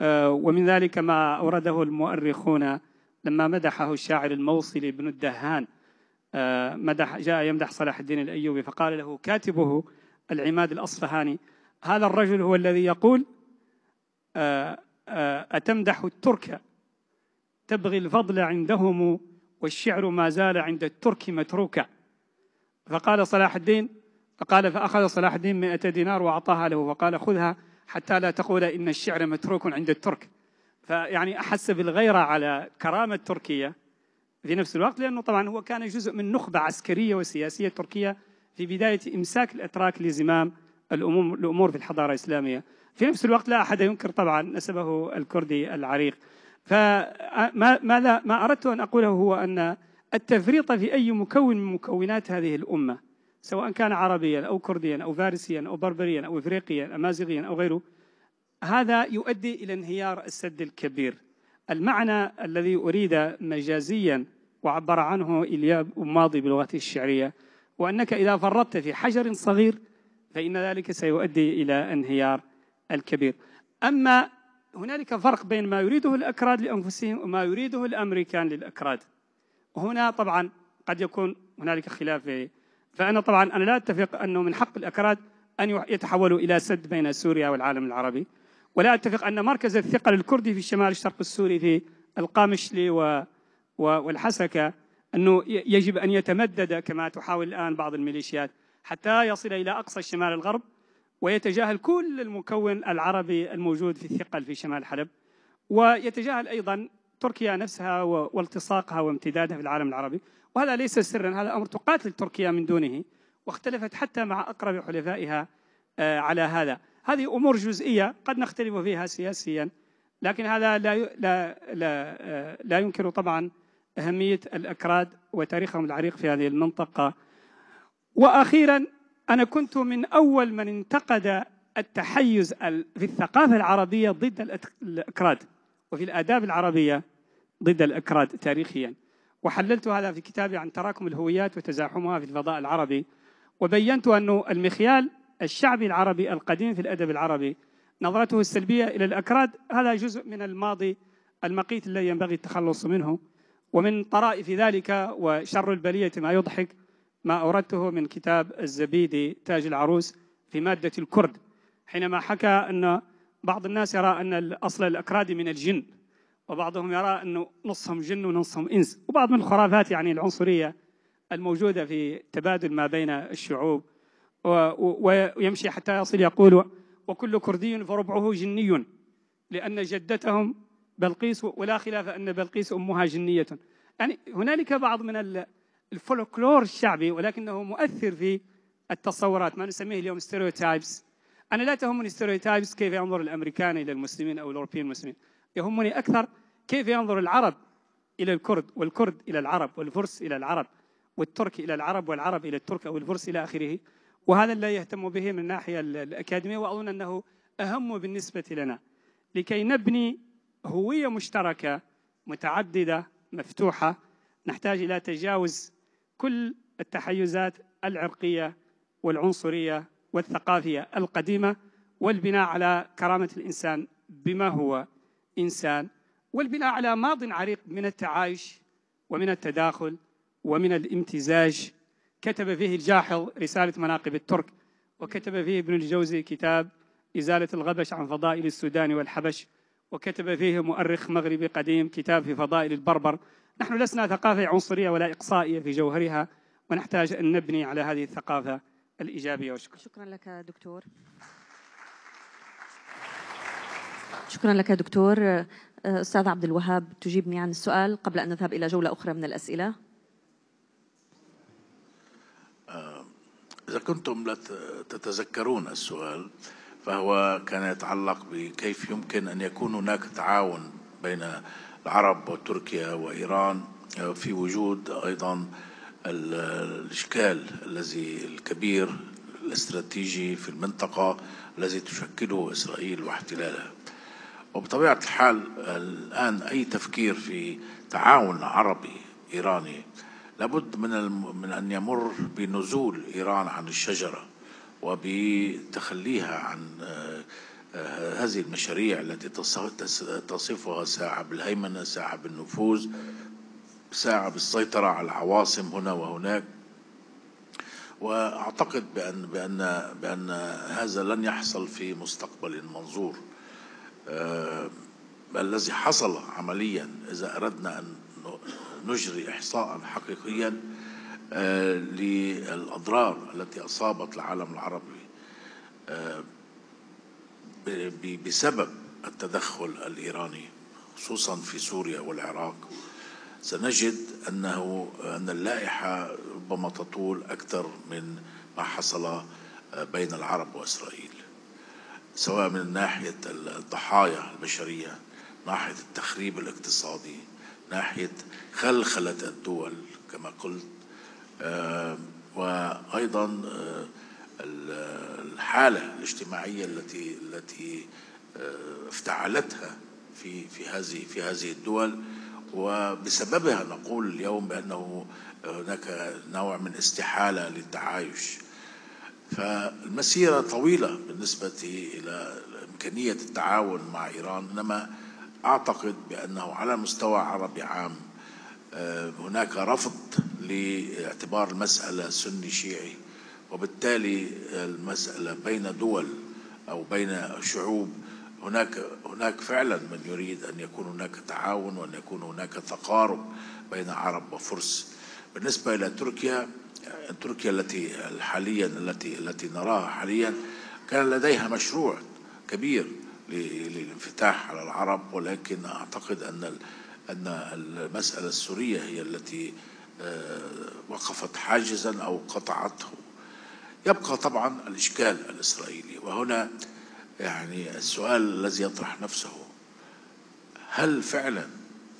آه، ومن ذلك ما أورده المؤرخون لما مدحه الشاعر الموصلي بن الدهان آه، مدح جاء يمدح صلاح الدين الأيوبي فقال له كاتبه العماد الأصفهاني هذا الرجل هو الذي يقول آه، آه، أتمدح الترك تبغي الفضل عندهم والشعر ما زال عند الترك متروكا فقال صلاح الدين فقال فأخذ صلاح الدين مئة دينار وأعطاها له فقال خذها حتى لا تقول إن الشعر متروك عند الترك فيعني أحس بالغيرة على كرامة تركيا في نفس الوقت لأنه طبعا هو كان جزء من نخبة عسكرية وسياسية تركية في بداية إمساك الأتراك لزمام الأمور في الحضارة الإسلامية في نفس الوقت لا أحد ينكر طبعا نسبه الكردي العريق فما ما, لا ما أردت أن أقوله هو أن التفريط في أي مكون من مكونات هذه الأمة سواء كان عربيا أو كرديا أو فارسيا أو بربريا أو إفريقيا أمازيغيا أو غيره هذا يؤدي إلى انهيار السد الكبير المعنى الذي أريد مجازيا وعبر عنه إلياب ماضي بلغته الشعرية وأنك إذا فرطت في حجر صغير فإن ذلك سيؤدي إلى انهيار الكبير أما هنالك فرق بين ما يريده الأكراد لأنفسهم وما يريده الأمريكان للأكراد وهنا طبعا قد يكون هنالك خلاف فأنا طبعا أنا لا أتفق أنه من حق الأكراد أن يتحولوا إلى سد بين سوريا والعالم العربي ولا أتفق أن مركز الثقل الكردي في شمال الشرق السوري في القامشلي و... و... والحسكة أنه يجب أن يتمدد كما تحاول الآن بعض الميليشيات حتى يصل إلى أقصى الشمال الغرب ويتجاهل كل المكون العربي الموجود في الثقل في شمال حلب ويتجاهل أيضا تركيا نفسها والتصاقها وامتدادها في العالم العربي وهذا ليس سرا هذا أمر تقاتل تركيا من دونه واختلفت حتى مع أقرب حلفائها آه، على هذا هذه أمور جزئية قد نختلف فيها سياسيا لكن هذا لا لا لا, آه، لا ينكر طبعا أهمية الأكراد وتاريخهم العريق في هذه المنطقة وأخيرا أنا كنت من أول من انتقد التحيز في الثقافة العربية ضد الإكراد وفي الآداب العربية ضد الإكراد تاريخيا وحللت هذا في كتابي عن تراكم الهويات وتزاحمها في الفضاء العربي وبينت أن المخيال الشعبي العربي القديم في الأدب العربي نظرته السلبية إلى الأكراد هذا جزء من الماضي المقيت الذي ينبغي التخلص منه ومن طرائف ذلك وشر البلية ما يضحك ما أوردته من كتاب الزبيدي تاج العروس في مادة الكرد حينما حكى أن بعض الناس يرى أن الأصل الأكرادي من الجن وبعضهم يرى أنه نصهم جن ونصهم إنس وبعض من الخرافات يعني العنصرية الموجودة في تبادل ما بين الشعوب ويمشي حتى يصل يقول وكل كردي فربعه جني لأن جدتهم بلقيس ولا خلاف أن بلقيس أمها جنية يعني هنالك بعض من الفولكلور الشعبي ولكنه مؤثر في التصورات ما نسميه اليوم ستيريوتايبس انا لا تهمني ستيريوتايبس كيف ينظر الامريكان الى المسلمين او الاوروبيين المسلمين يهمني اكثر كيف ينظر العرب الى الكرد والكرد الى العرب والفرس الى العرب والترك الى العرب والعرب الى الترك او الفرس الى اخره وهذا لا يهتم به من الناحيه الاكاديميه واظن انه اهم بالنسبه لنا لكي نبني هويه مشتركه متعدده مفتوحه نحتاج الى تجاوز كل التحيزات العرقية والعنصرية والثقافية القديمة والبناء على كرامة الإنسان بما هو إنسان والبناء على ماض عريق من التعايش ومن التداخل ومن الامتزاج كتب فيه الجاحظ رسالة مناقب الترك وكتب فيه ابن الجوزي كتاب إزالة الغبش عن فضائل السودان والحبش وكتب فيه مؤرخ مغربي قديم كتاب في فضائل البربر نحن لسنا ثقافة عنصرية ولا إقصائية في جوهرها ونحتاج أن نبني على هذه الثقافة الإيجابية وشكرا شكرا لك دكتور شكرا لك دكتور أستاذ عبد الوهاب تجيبني عن السؤال قبل أن نذهب إلى جولة أخرى من الأسئلة إذا كنتم لا تتذكرون السؤال فهو كان يتعلق بكيف يمكن أن يكون هناك تعاون بين العرب وتركيا وإيران آه، في وجود أيضا الإشكال الذي الكبير الاستراتيجي في المنطقة الذي تشكله إسرائيل واحتلالها وبطبيعة الحال الآن أي تفكير في تعاون عربي إيراني لابد من من أن يمر بنزول إيران عن الشجرة وبتخليها عن آه، هذه المشاريع التي تصفها ساعة بالهيمنة ساعة بالنفوذ ساعة بالسيطرة على العواصم هنا وهناك وأعتقد بأن, بأن, بأن هذا لن يحصل في مستقبل منظور آه، الذي حصل عمليا إذا أردنا أن نجري إحصاء حقيقيا آه، للأضرار التي أصابت العالم العربي آه، بسبب التدخل الإيراني خصوصا في سوريا والعراق سنجد أنه أن اللائحة ربما تطول أكثر من ما حصل آه، بين العرب وإسرائيل سواء من ناحية الضحايا البشرية ناحية التخريب الاقتصادي ناحية خلخلة الدول كما قلت آه، وأيضا آه، الحالة الاجتماعية التي التي آه، افتعلتها في في هذه في هذه الدول وبسببها نقول اليوم بأنه هناك نوع من استحالة للتعايش فالمسيرة طويلة بالنسبة إلى إمكانية التعاون مع إيران إنما أعتقد بأنه على مستوى عربي عام آه، هناك رفض لاعتبار المسألة سني شيعي وبالتالي المسألة بين دول أو بين شعوب هناك هناك فعلا من يريد أن يكون هناك تعاون وأن يكون هناك تقارب بين عرب وفرس بالنسبة إلى تركيا تركيا التي حاليا التي التي نراها حاليا كان لديها مشروع كبير للانفتاح على العرب ولكن اعتقد ان ان المساله السوريه هي التي آه، وقفت حاجزا او قطعته يبقى طبعا الإشكال الإسرائيلي وهنا يعني السؤال الذي يطرح نفسه هل فعلا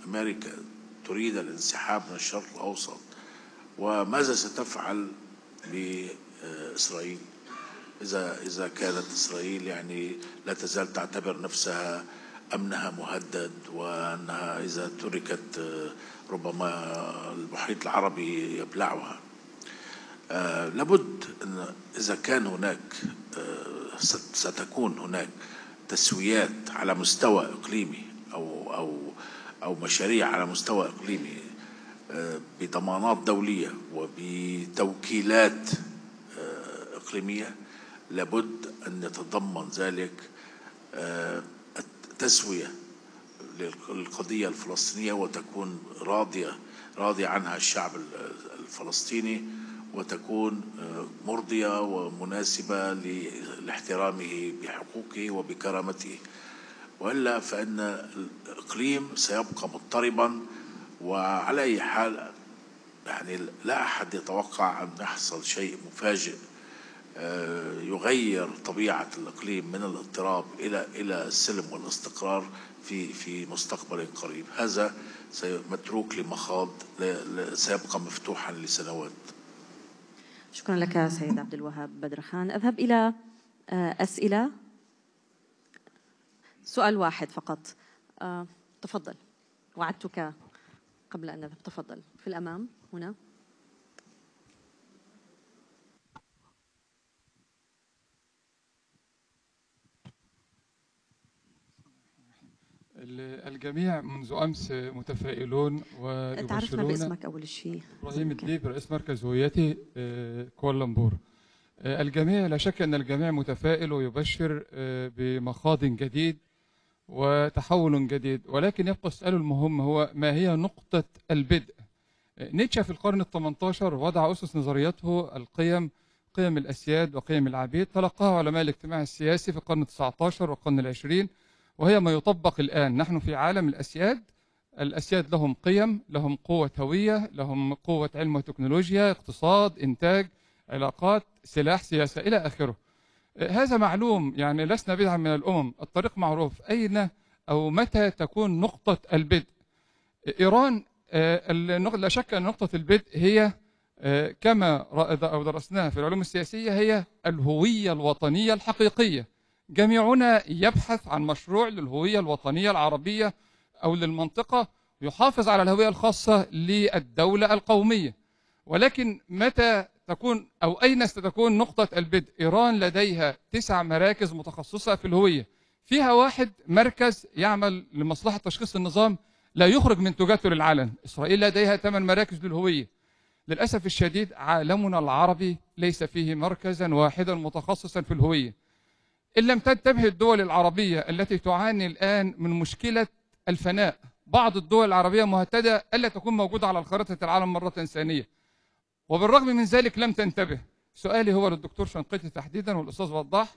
أمريكا تريد الانسحاب من الشرق الأوسط وماذا ستفعل بإسرائيل إذا إذا كانت إسرائيل يعني لا تزال تعتبر نفسها أمنها مهدد وأنها إذا تركت ربما المحيط العربي يبلعها آه، لابد أن إذا كان هناك آه، ستكون هناك تسويات على مستوى إقليمي أو أو أو مشاريع على مستوى إقليمي آه، بضمانات دولية وبتوكيلات إقليمية لابد أن يتضمن ذلك التسوية للقضية الفلسطينية وتكون راضية راضي عنها الشعب الفلسطيني وتكون آه، مرضية ومناسبة لاحترامه بحقوقه وبكرامته وإلا فإن الإقليم سيبقى مضطربا وعلى أي حال يعني لا أحد يتوقع أن يحصل شيء مفاجئ آه، يغير طبيعة الإقليم من الاضطراب إلى إلى السلم والاستقرار في في مستقبل قريب هذا متروك لمخاض سيبقى مفتوحا لسنوات شكرا لك سيد عبد الوهاب خان أذهب إلى آه، أسئلة سؤال واحد فقط آه، تفضل وعدتك قبل أن نذهب تفضل في الأمام هنا الجميع منذ امس متفائلون ويبشرون باسمك اول شيء ابراهيم الديب رئيس مركز هويتي آه، كوالالمبور آه، الجميع لا شك ان الجميع متفائل ويبشر آه، بمخاض جديد وتحول جديد ولكن يبقى السؤال المهم هو ما هي نقطه البدء نيتشه في القرن ال18 وضع اسس نظريته القيم قيم الاسياد وقيم العبيد تلقاها علماء الاجتماع السياسي في القرن ال19 والقرن العشرين 20 وهي ما يطبق الآن نحن في عالم الأسياد الأسياد لهم قيم لهم قوة هوية لهم قوة علم وتكنولوجيا اقتصاد إنتاج علاقات سلاح سياسة إلى آخره هذا معلوم يعني لسنا بدعا من الأمم الطريق معروف أين أو متى تكون نقطة البدء إيران آه، لا شك أن نقطة البدء هي آه، كما درسناها في العلوم السياسية هي الهوية الوطنية الحقيقية جميعنا يبحث عن مشروع للهوية الوطنية العربية أو للمنطقة يحافظ على الهوية الخاصة للدولة القومية ولكن متى تكون أو أين ستكون نقطة البدء إيران لديها تسع مراكز متخصصة في الهوية فيها واحد مركز يعمل لمصلحة تشخيص النظام لا يخرج من تجارته للعلن إسرائيل لديها ثمان مراكز للهوية للأسف الشديد عالمنا العربي ليس فيه مركزا واحدا متخصصا في الهوية إن لم تنتبه الدول العربية التي تعاني الآن من مشكلة الفناء بعض الدول العربية مهتدة ألا تكون موجودة على خريطة العالم مرة ثانية وبالرغم من ذلك لم تنتبه سؤالي هو للدكتور شنقيطي تحديدا والأستاذ وضاح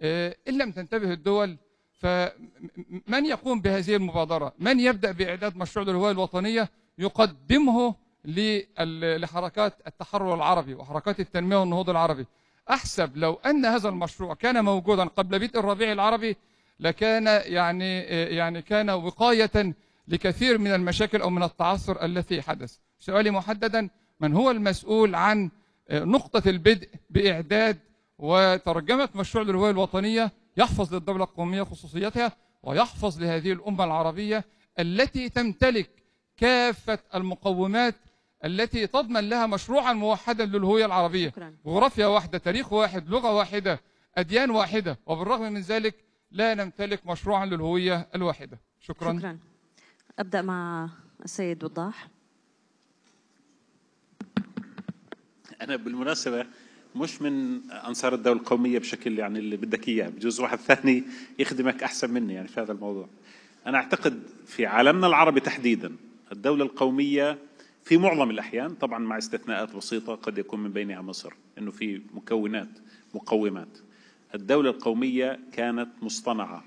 آه، إن لم تنتبه الدول فمن يقوم بهذه المبادرة من يبدأ بإعداد مشروع للهوية الوطنية يقدمه لحركات التحرر العربي وحركات التنمية والنهوض العربي أحسب لو أن هذا المشروع كان موجودا قبل بدء الربيع العربي لكان يعني يعني كان وقاية لكثير من المشاكل أو من التعثر التي حدث سؤالي محددا من هو المسؤول عن نقطة البدء بإعداد وترجمة مشروع الرواية الوطنية يحفظ للدولة القومية خصوصيتها ويحفظ لهذه الأمة العربية التي تمتلك كافة المقومات التي تضمن لها مشروعا موحدا للهوية العربية جغرافيا واحدة تاريخ واحد لغة واحدة أديان واحدة وبالرغم من ذلك لا نمتلك مشروعا للهوية الواحدة شكرا شكرا أبدأ مع السيد وضاح أنا بالمناسبة مش من أنصار الدولة القومية بشكل يعني اللي بدك إياه بجوز واحد ثاني يخدمك أحسن مني يعني في هذا الموضوع أنا أعتقد في عالمنا العربي تحديدا الدولة القومية في معظم الأحيان طبعا مع استثناءات بسيطة قد يكون من بينها مصر أنه في مكونات مقومات الدولة القومية كانت مصطنعة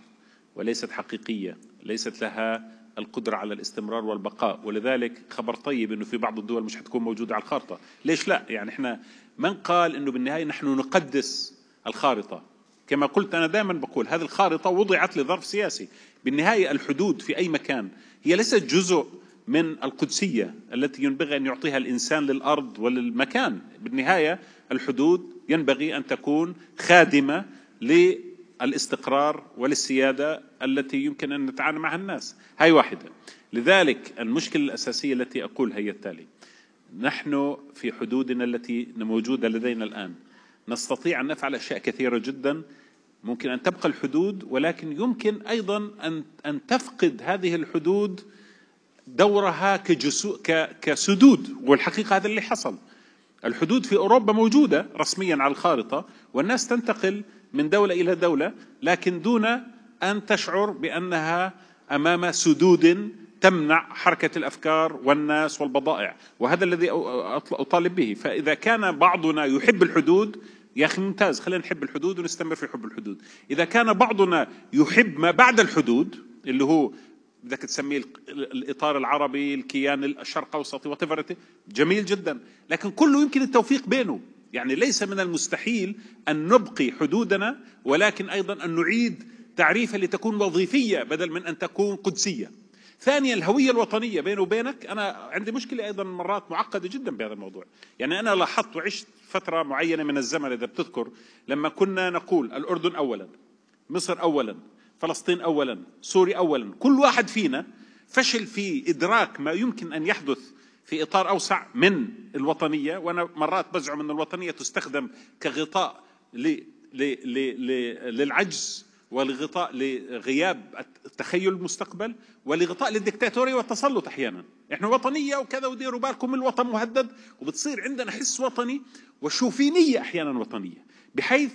وليست حقيقية ليست لها القدرة على الاستمرار والبقاء ولذلك خبر طيب أنه في بعض الدول مش حتكون موجودة على الخارطة ليش لا يعني إحنا من قال أنه بالنهاية نحن نقدس الخارطة كما قلت أنا دائما بقول هذه الخارطة وضعت لظرف سياسي بالنهاية الحدود في أي مكان هي ليست جزء من القدسية التي ينبغي أن يعطيها الإنسان للأرض وللمكان بالنهاية الحدود ينبغي أن تكون خادمة للاستقرار والسيادة التي يمكن أن نتعامل معها الناس هاي واحدة لذلك المشكلة الأساسية التي أقولها هي التالي نحن في حدودنا التي موجودة لدينا الآن نستطيع أن نفعل أشياء كثيرة جدا ممكن أن تبقى الحدود ولكن يمكن أيضا أن أن تفقد هذه الحدود دورها كجسو كسدود والحقيقة هذا اللي حصل الحدود في أوروبا موجودة رسميا على الخارطة والناس تنتقل من دولة إلى دولة لكن دون أن تشعر بأنها أمام سدود تمنع حركة الأفكار والناس والبضائع وهذا الذي أطالب به فإذا كان بعضنا يحب الحدود يا أخي ممتاز خلينا نحب الحدود ونستمر في حب الحدود إذا كان بعضنا يحب ما بعد الحدود اللي هو بدك تسميه الاطار العربي الكيان الشرق اوسطي وات جميل جدا لكن كله يمكن التوفيق بينه يعني ليس من المستحيل ان نبقي حدودنا ولكن ايضا ان نعيد تعريفها لتكون وظيفيه بدل من ان تكون قدسيه ثانيا الهوية الوطنية بيني وبينك أنا عندي مشكلة أيضا مرات معقدة جدا بهذا الموضوع يعني أنا لاحظت وعشت فترة معينة من الزمن إذا بتذكر لما كنا نقول الأردن أولا مصر أولا فلسطين اولا سوريا اولا كل واحد فينا فشل في ادراك ما يمكن ان يحدث في اطار اوسع من الوطنيه وانا مرات بزعم ان الوطنيه تستخدم كغطاء ل للعجز ولغطاء لغياب تخيل المستقبل ولغطاء للدكتاتورية والتسلط احيانا احنا وطنيه وكذا وديروا بالكم الوطن مهدد وبتصير عندنا حس وطني وشوفينيه احيانا وطنيه بحيث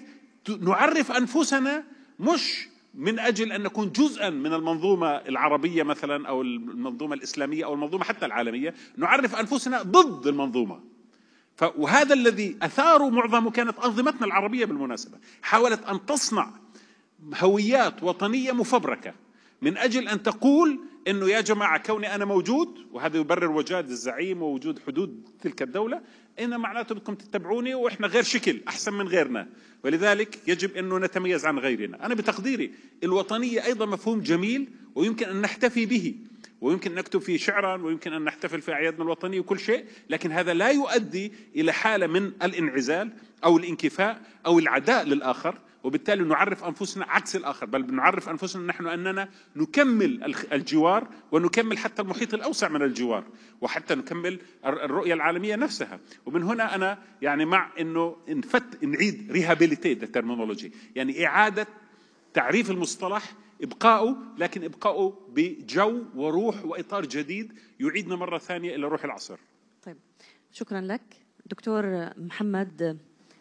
نعرف انفسنا مش من اجل ان نكون جزءا من المنظومه العربيه مثلا او المنظومه الاسلاميه او المنظومه حتى العالميه، نعرف انفسنا ضد المنظومه. وهذا الذي اثاره معظمه كانت انظمتنا العربيه بالمناسبه، حاولت ان تصنع هويات وطنيه مفبركه من اجل ان تقول انه يا جماعه كوني انا موجود وهذا يبرر وجود الزعيم ووجود حدود تلك الدوله إن معناته بدكم تتبعوني وإحنا غير شكل أحسن من غيرنا ولذلك يجب أنه نتميز عن غيرنا أنا بتقديري الوطنية أيضا مفهوم جميل ويمكن أن نحتفي به ويمكن أن نكتب فيه شعرا ويمكن أن نحتفل في أعيادنا الوطنية وكل شيء لكن هذا لا يؤدي إلى حالة من الانعزال أو الانكفاء أو العداء للآخر وبالتالي نعرف أنفسنا عكس الآخر بل نعرف أنفسنا نحن أننا نكمل الجوار ونكمل حتى المحيط الأوسع من الجوار وحتى نكمل الرؤية العالمية نفسها ومن هنا أنا يعني مع أنه نفت نعيد ريهابيليتيد الترمينولوجي يعني إعادة تعريف المصطلح ابقاؤه لكن ابقاؤه بجو وروح واطار جديد يعيدنا مره ثانيه الى روح العصر. طيب شكرا لك دكتور محمد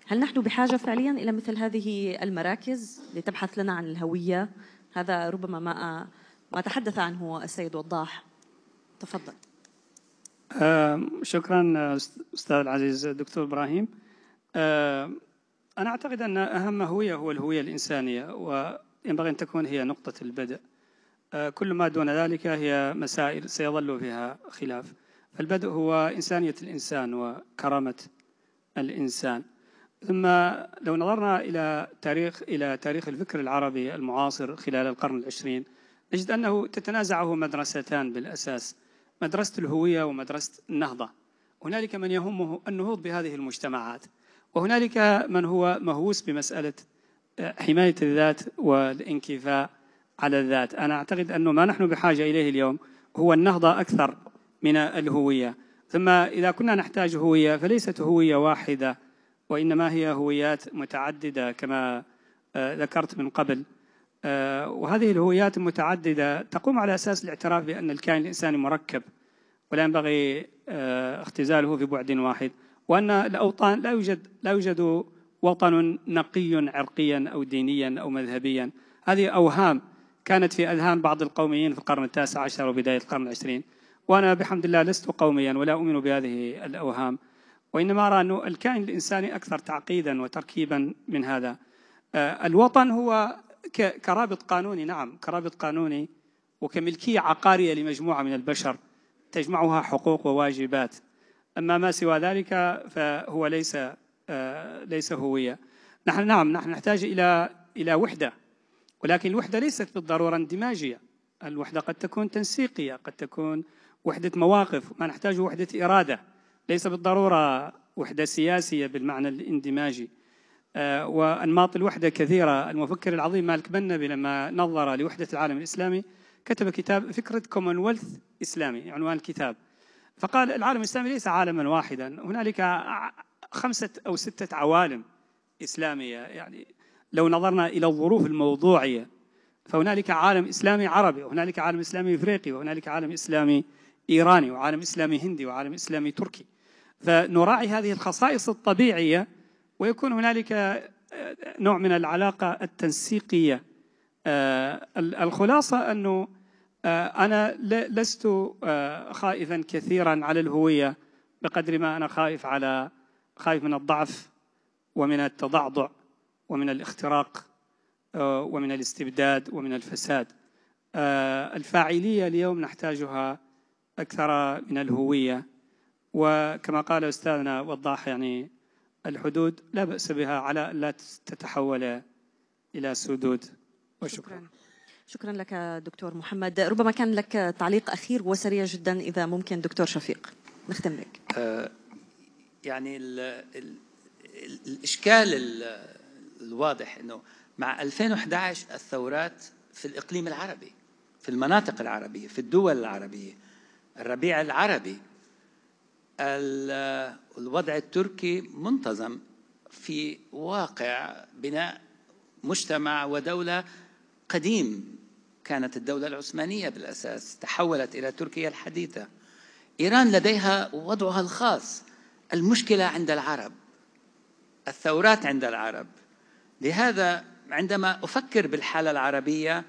هل نحن بحاجة فعليا إلى مثل هذه المراكز لتبحث لنا عن الهوية هذا ربما ما ما تحدث عنه السيد وضاح تفضل آه شكرا أستاذ العزيز دكتور إبراهيم آه أنا أعتقد أن أهم هوية هو الهوية الإنسانية وينبغي أن تكون هي نقطة البدء آه كل ما دون ذلك هي مسائل سيظل فيها خلاف فالبدء هو إنسانية الإنسان وكرامة الإنسان ثم لو نظرنا إلى تاريخ إلى تاريخ الفكر العربي المعاصر خلال القرن العشرين نجد أنه تتنازعه مدرستان بالأساس مدرسة الهوية ومدرسة النهضة هنالك من يهمه النهوض بهذه المجتمعات وهنالك من هو مهووس بمسألة آه، حماية الذات والانكفاء على الذات أنا أعتقد أنه ما نحن بحاجة إليه اليوم هو النهضة أكثر من الهوية ثم إذا كنا نحتاج هوية فليست هوية واحدة وإنما هي هويات متعددة كما آه، ذكرت من قبل آه، وهذه الهويات المتعددة تقوم على أساس الاعتراف بأن الكائن الإنساني مركب ولا ينبغي آه، اختزاله في بعد واحد وأن الأوطان لا يوجد لا يوجد وطن نقي عرقيا أو دينيا أو مذهبيا هذه أوهام كانت في أذهان بعض القوميين في القرن التاسع عشر وبداية القرن العشرين وأنا بحمد الله لست قوميا ولا أؤمن بهذه الأوهام وإنما أرى أن الكائن الإنساني أكثر تعقيدا وتركيبا من هذا آه، الوطن هو كرابط قانوني نعم كرابط قانوني وكملكية عقارية لمجموعة من البشر تجمعها حقوق وواجبات أما ما سوى ذلك فهو ليس آه، ليس هوية نحن نعم نحن نحتاج إلى إلى وحدة ولكن الوحدة ليست بالضرورة اندماجية الوحدة قد تكون تنسيقية قد تكون وحدة مواقف ما نحتاج وحدة إرادة ليس بالضروره وحده سياسيه بالمعنى الاندماجي آه، وانماط الوحده كثيره المفكر العظيم مالك بنبي لما نظر لوحده العالم الاسلامي كتب كتاب فكره كومنولث اسلامي عنوان الكتاب فقال العالم الاسلامي ليس عالما واحدا هنالك خمسه او سته عوالم اسلاميه يعني لو نظرنا الى الظروف الموضوعيه فهنالك عالم اسلامي عربي وهنالك عالم اسلامي افريقي وهنالك عالم اسلامي ايراني وعالم اسلامي هندي وعالم اسلامي تركي فنراعي هذه الخصائص الطبيعية ويكون هنالك آه، نوع من العلاقة التنسيقية آه، الخلاصة أنه آه، أنا لست خائفا كثيرا على الهوية بقدر ما أنا خائف على خائف من الضعف ومن التضعضع ومن الاختراق ومن الاستبداد ومن الفساد الفاعلية اليوم نحتاجها أكثر من الهوية وكما قال أستاذنا وضاح يعني الحدود لا بأس بها على لا تتحول إلى سدود وشكرا شكرا, شكرا لك دكتور محمد ربما كان لك تعليق أخير وسريع جدا إذا ممكن دكتور شفيق نختم بك آه يعني الـ الـ الإشكال الـ الواضح أنه مع 2011 الثورات في الإقليم العربي في المناطق العربية في الدول العربية الربيع العربي الوضع التركي منتظم في واقع بناء مجتمع ودولة قديم كانت الدولة العثمانية بالأساس تحولت إلى تركيا الحديثة إيران لديها وضعها الخاص المشكلة عند العرب الثورات عند العرب لهذا عندما أفكر بالحالة العربية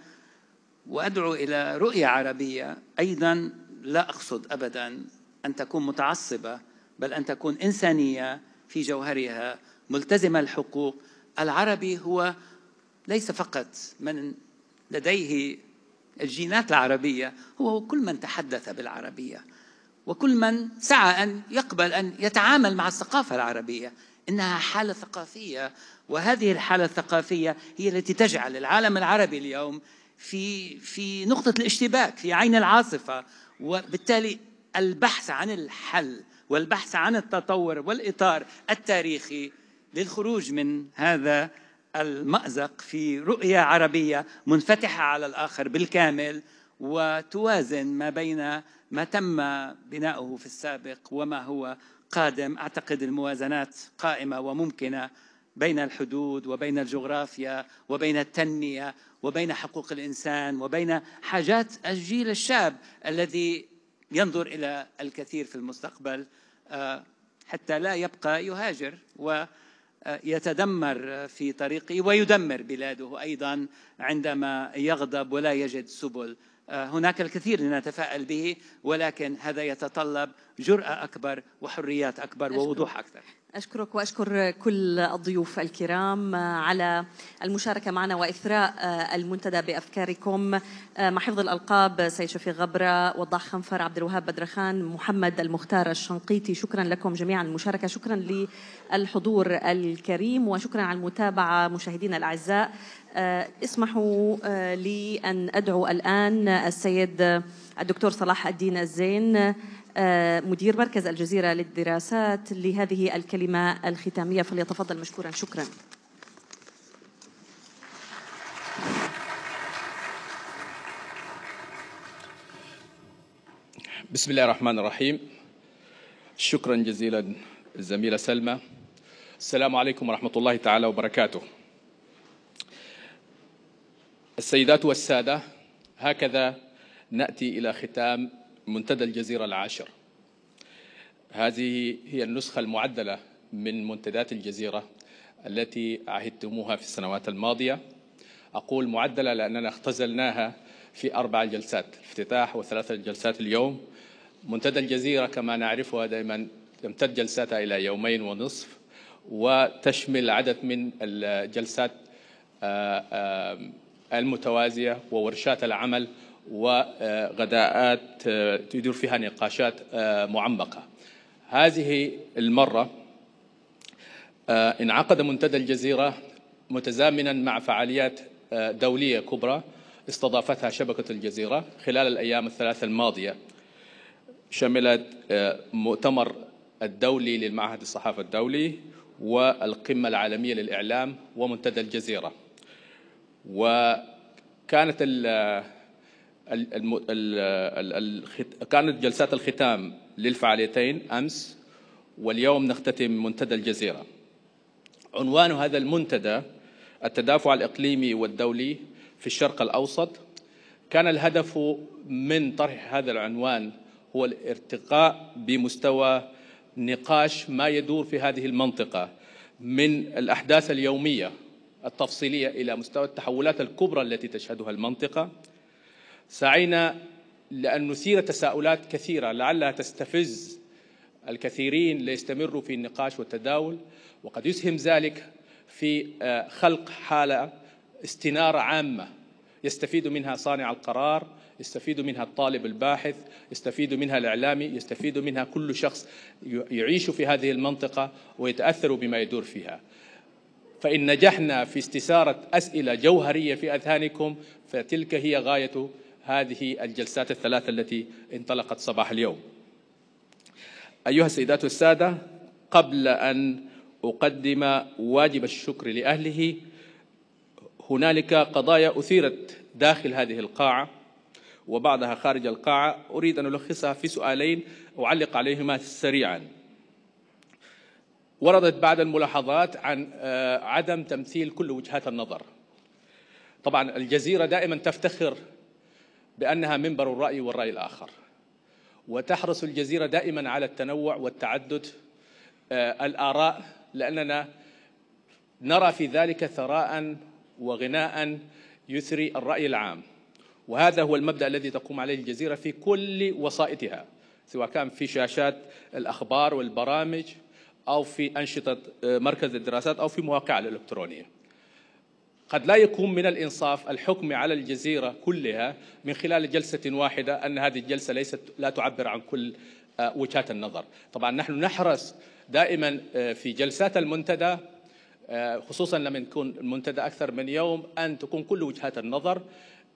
وأدعو إلى رؤية عربية أيضا لا أقصد أبدا أن تكون متعصبة بل أن تكون إنسانية في جوهرها ملتزمة الحقوق العربي هو ليس فقط من لديه الجينات العربية هو كل من تحدث بالعربية وكل من سعى أن يقبل أن يتعامل مع الثقافة العربية إنها حالة ثقافية وهذه الحالة الثقافية هي التي تجعل العالم العربي اليوم في في نقطة الاشتباك في عين العاصفة وبالتالي البحث عن الحل والبحث عن التطور والاطار التاريخي للخروج من هذا المازق في رؤيه عربيه منفتحه على الاخر بالكامل وتوازن ما بين ما تم بناؤه في السابق وما هو قادم اعتقد الموازنات قائمه وممكنه بين الحدود وبين الجغرافيا وبين التنميه وبين حقوق الانسان وبين حاجات الجيل الشاب الذي ينظر إلى الكثير في المستقبل آه، حتى لا يبقى يهاجر ويتدمر في طريقه ويدمر بلاده أيضا عندما يغضب ولا يجد سبل آه، هناك الكثير لنتفائل به ولكن هذا يتطلب جرأة أكبر وحريات أكبر ووضوح أكثر أشكرك وأشكر كل الضيوف الكرام آه، على المشاركة معنا وإثراء آه، المنتدى بأفكاركم آه، مع حفظ الألقاب سيد شفيق غبرة وضاح خنفر عبد الوهاب بدرخان محمد المختار الشنقيطي شكرا لكم جميعا المشاركة شكرا للحضور الكريم وشكرا على المتابعة مشاهدينا الأعزاء اسمحوا لي أن أدعو الآن السيد الدكتور صلاح الدين الزين آه، مدير مركز الجزيرة للدراسات لهذه الكلمة الختامية فليتفضل مشكورا شكرا بسم الله الرحمن الرحيم شكرا جزيلا الزميلة سلمى السلام عليكم ورحمة الله تعالى وبركاته السيدات والسادة هكذا نأتي إلى ختام منتدى الجزيرة العاشر هذه هي النسخة المعدلة من منتدات الجزيرة التي عهدتموها في السنوات الماضية أقول معدلة لأننا اختزلناها في أربع جلسات افتتاح وثلاثة جلسات اليوم منتدى الجزيرة كما نعرفها دائما تمتد جلساتها إلى يومين ونصف وتشمل عدد من الجلسات آه، آه، المتوازية وورشات العمل وغداءات تدور آه، فيها نقاشات آه، معمقة هذه المرة آه، انعقد منتدى الجزيرة متزامنا مع فعاليات دولية كبرى استضافتها شبكة الجزيرة خلال الأيام الثلاثة الماضية شملت مؤتمر الدولي للمعهد الصحافة الدولي والقمة العالمية للإعلام ومنتدى الجزيرة وكانت كانت جلسات الختام للفعاليتين امس واليوم نختتم منتدى الجزيره. عنوان هذا المنتدى التدافع الاقليمي والدولي في الشرق الاوسط كان الهدف من طرح هذا العنوان هو الارتقاء بمستوى نقاش ما يدور في هذه المنطقه من الاحداث اليوميه التفصيليه الى مستوى التحولات الكبرى التي تشهدها المنطقه سعينا لأن نثير تساؤلات كثيرة لعلها تستفز الكثيرين ليستمروا في النقاش والتداول وقد يسهم ذلك في آه، خلق حالة استنارة عامة يستفيد منها صانع القرار يستفيد منها الطالب الباحث يستفيد منها الإعلامي يستفيد منها كل شخص يعيش في هذه المنطقة ويتأثر بما يدور فيها فإن نجحنا في استثارة أسئلة جوهرية في أذهانكم فتلك هي غاية هذه الجلسات الثلاثة التي انطلقت صباح اليوم أيها السيدات والسادة قبل أن أقدم واجب الشكر لأهله هنالك قضايا أثيرت داخل هذه القاعة وبعضها خارج القاعة أريد أن ألخصها في سؤالين أعلق عليهما سريعا وردت بعض الملاحظات عن آه، عدم تمثيل كل وجهات النظر طبعا الجزيرة دائما تفتخر بأنها منبر الرأي والرأي الآخر وتحرص الجزيرة دائما على التنوع والتعدد آه، الآراء لأننا نرى في ذلك ثراء وغناء يثري الرأي العام وهذا هو المبدأ الذي تقوم عليه الجزيرة في كل وسائطها سواء كان في شاشات الأخبار والبرامج أو في أنشطة آه، مركز الدراسات أو في مواقع الإلكترونية قد لا يكون من الإنصاف الحكم على الجزيرة كلها من خلال جلسة واحدة أن هذه الجلسة ليست لا تعبر عن كل آه، وجهات النظر طبعا نحن نحرص دائما آه، في جلسات المنتدى آه، خصوصا لما يكون المنتدى أكثر من يوم أن تكون كل وجهات النظر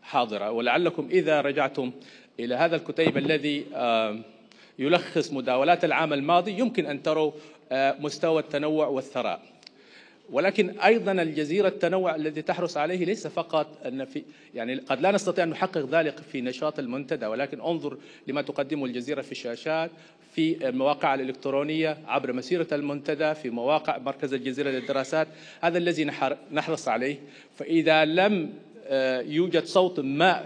حاضرة ولعلكم إذا رجعتم إلى هذا الكتيب الذي يلخص مداولات العام الماضي يمكن أن تروا مستوى التنوع والثراء ولكن ايضا الجزيره التنوع الذي تحرص عليه ليس فقط ان في يعني قد لا نستطيع ان نحقق ذلك في نشاط المنتدى ولكن انظر لما تقدمه الجزيره في الشاشات في المواقع الالكترونيه عبر مسيره المنتدى في مواقع مركز الجزيره للدراسات هذا الذي نحرص عليه فاذا لم آه، يوجد صوت ما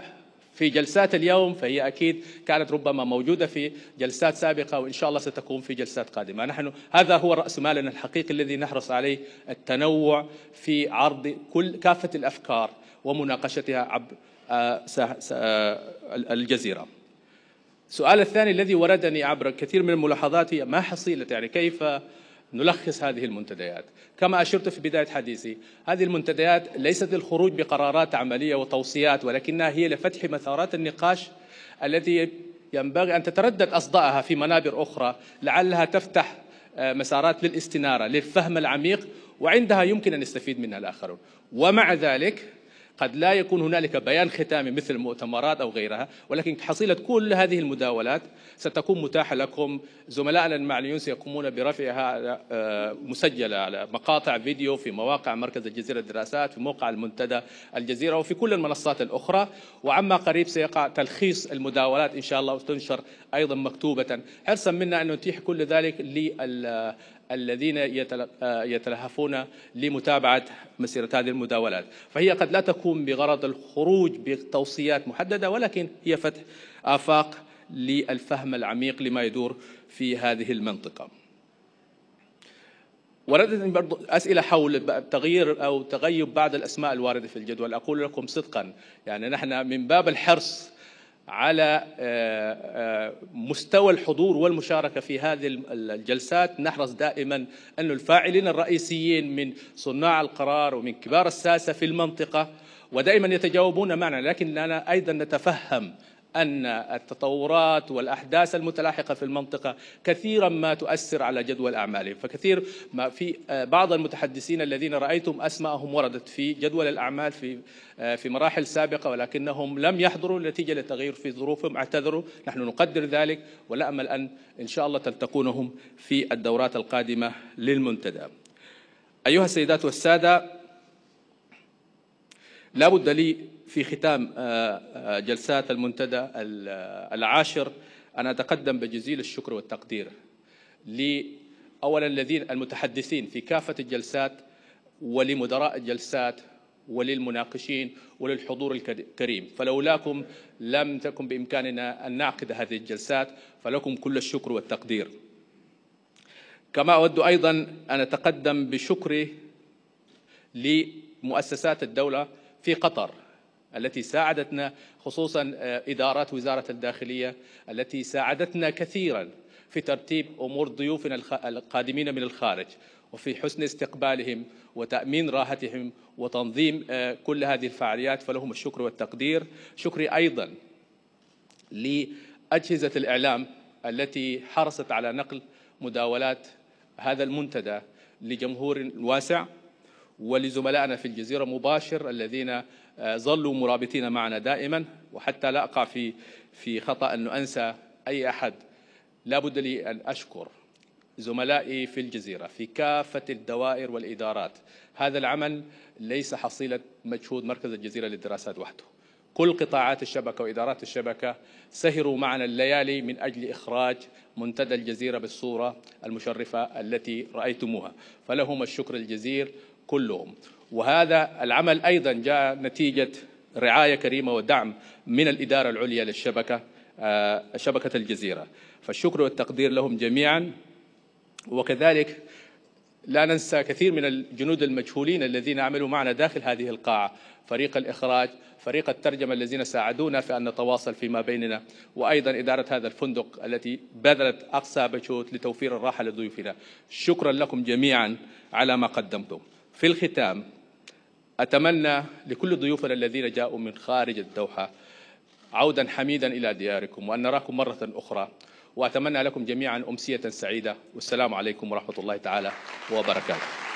في جلسات اليوم فهي أكيد كانت ربما موجودة في جلسات سابقة وإن شاء الله ستكون في جلسات قادمة نحن هذا هو رأس مالنا الحقيقي الذي نحرص عليه التنوع في عرض كل كافة الأفكار ومناقشتها عبر آه، آه، الجزيرة السؤال الثاني الذي وردني عبر كثير من الملاحظات هي ما حصيلة يعني كيف نلخص هذه المنتديات كما أشرت في بداية حديثي هذه المنتديات ليست للخروج بقرارات عملية وتوصيات ولكنها هي لفتح مسارات النقاش التي ينبغي أن تتردد أصداءها في منابر أخرى لعلها تفتح آه، مسارات للاستنارة للفهم العميق وعندها يمكن أن يستفيد منها الآخرون ومع ذلك قد لا يكون هنالك بيان ختامي مثل المؤتمرات او غيرها ولكن حصيله كل هذه المداولات ستكون متاحه لكم زملائنا المعنيون سيقومون برفعها آه، مسجله على مقاطع فيديو في مواقع مركز الجزيره للدراسات في موقع المنتدى الجزيره وفي كل المنصات الاخرى وعما قريب سيقع تلخيص المداولات ان شاء الله وتنشر ايضا مكتوبه حرصا منا ان نتيح كل ذلك لل آه، الذين آه، يتلهفون لمتابعة مسيرة هذه المداولات فهي قد لا تكون بغرض الخروج بتوصيات محددة ولكن هي فتح آفاق للفهم العميق لما يدور في هذه المنطقة وردتني برضو أسئلة حول تغيير أو تغيب بعض الأسماء الواردة في الجدول أقول لكم صدقا يعني نحن من باب الحرص على آه، آه، مستوى الحضور والمشاركه في هذه الجلسات نحرص دائما ان الفاعلين الرئيسيين من صناع القرار ومن كبار الساسه في المنطقه ودائما يتجاوبون معنا لكن أنا أيضا نتفهم أن التطورات والأحداث المتلاحقة في المنطقة كثيرا ما تؤثر على جدول أعمالهم فكثير ما في آه، بعض المتحدثين الذين رأيتم أسماءهم وردت في جدول الأعمال في آه، في مراحل سابقة ولكنهم لم يحضروا نتيجة لتغير في ظروفهم اعتذروا نحن نقدر ذلك ونأمل أن إن شاء الله تلتقونهم في الدورات القادمة للمنتدى أيها السيدات والسادة لا بد لي في ختام آه، آه، جلسات المنتدى آه، العاشر أنا أتقدم بجزيل الشكر والتقدير لأولا الذين المتحدثين في كافة الجلسات ولمدراء الجلسات وللمناقشين وللحضور الكريم فلولاكم لم تكن بإمكاننا أن نعقد هذه الجلسات فلكم كل الشكر والتقدير كما أود أيضا أن أتقدم بشكري لمؤسسات الدولة في قطر التي ساعدتنا خصوصا آه، إدارات وزارة الداخلية التي ساعدتنا كثيرا في ترتيب أمور ضيوفنا القادمين من الخارج وفي حسن استقبالهم وتأمين راحتهم وتنظيم آه، كل هذه الفعاليات فلهم الشكر والتقدير شكري أيضا لأجهزة الإعلام التي حرصت على نقل مداولات هذا المنتدى لجمهور واسع ولزملائنا في الجزيرة مباشر الذين آه، ظلوا مرابطين معنا دائما وحتى لا أقع في في خطأ أن أنسى أي أحد لابد لي أن أشكر زملائي في الجزيرة في كافة الدوائر والإدارات هذا العمل ليس حصيلة مجهود مركز الجزيرة للدراسات وحده كل قطاعات الشبكة وإدارات الشبكة سهروا معنا الليالي من أجل إخراج منتدى الجزيرة بالصورة المشرفة التي رأيتموها فلهم الشكر الجزير كلهم وهذا العمل أيضا جاء نتيجة رعاية كريمة ودعم من الإدارة العليا للشبكة آه، شبكة الجزيرة فالشكر والتقدير لهم جميعا وكذلك لا ننسى كثير من الجنود المجهولين الذين عملوا معنا داخل هذه القاعة فريق الإخراج فريق الترجمة الذين ساعدونا في أن نتواصل فيما بيننا وأيضا إدارة هذا الفندق التي بذلت أقصى بشوت لتوفير الراحة لضيوفنا شكرا لكم جميعا على ما قدمتم في الختام أتمنى لكل ضيوفنا الذين جاءوا من خارج الدوحة عودا حميدا إلى دياركم وأن نراكم مرة أخرى وأتمنى لكم جميعا أمسية سعيدة والسلام عليكم ورحمة الله تعالى وبركاته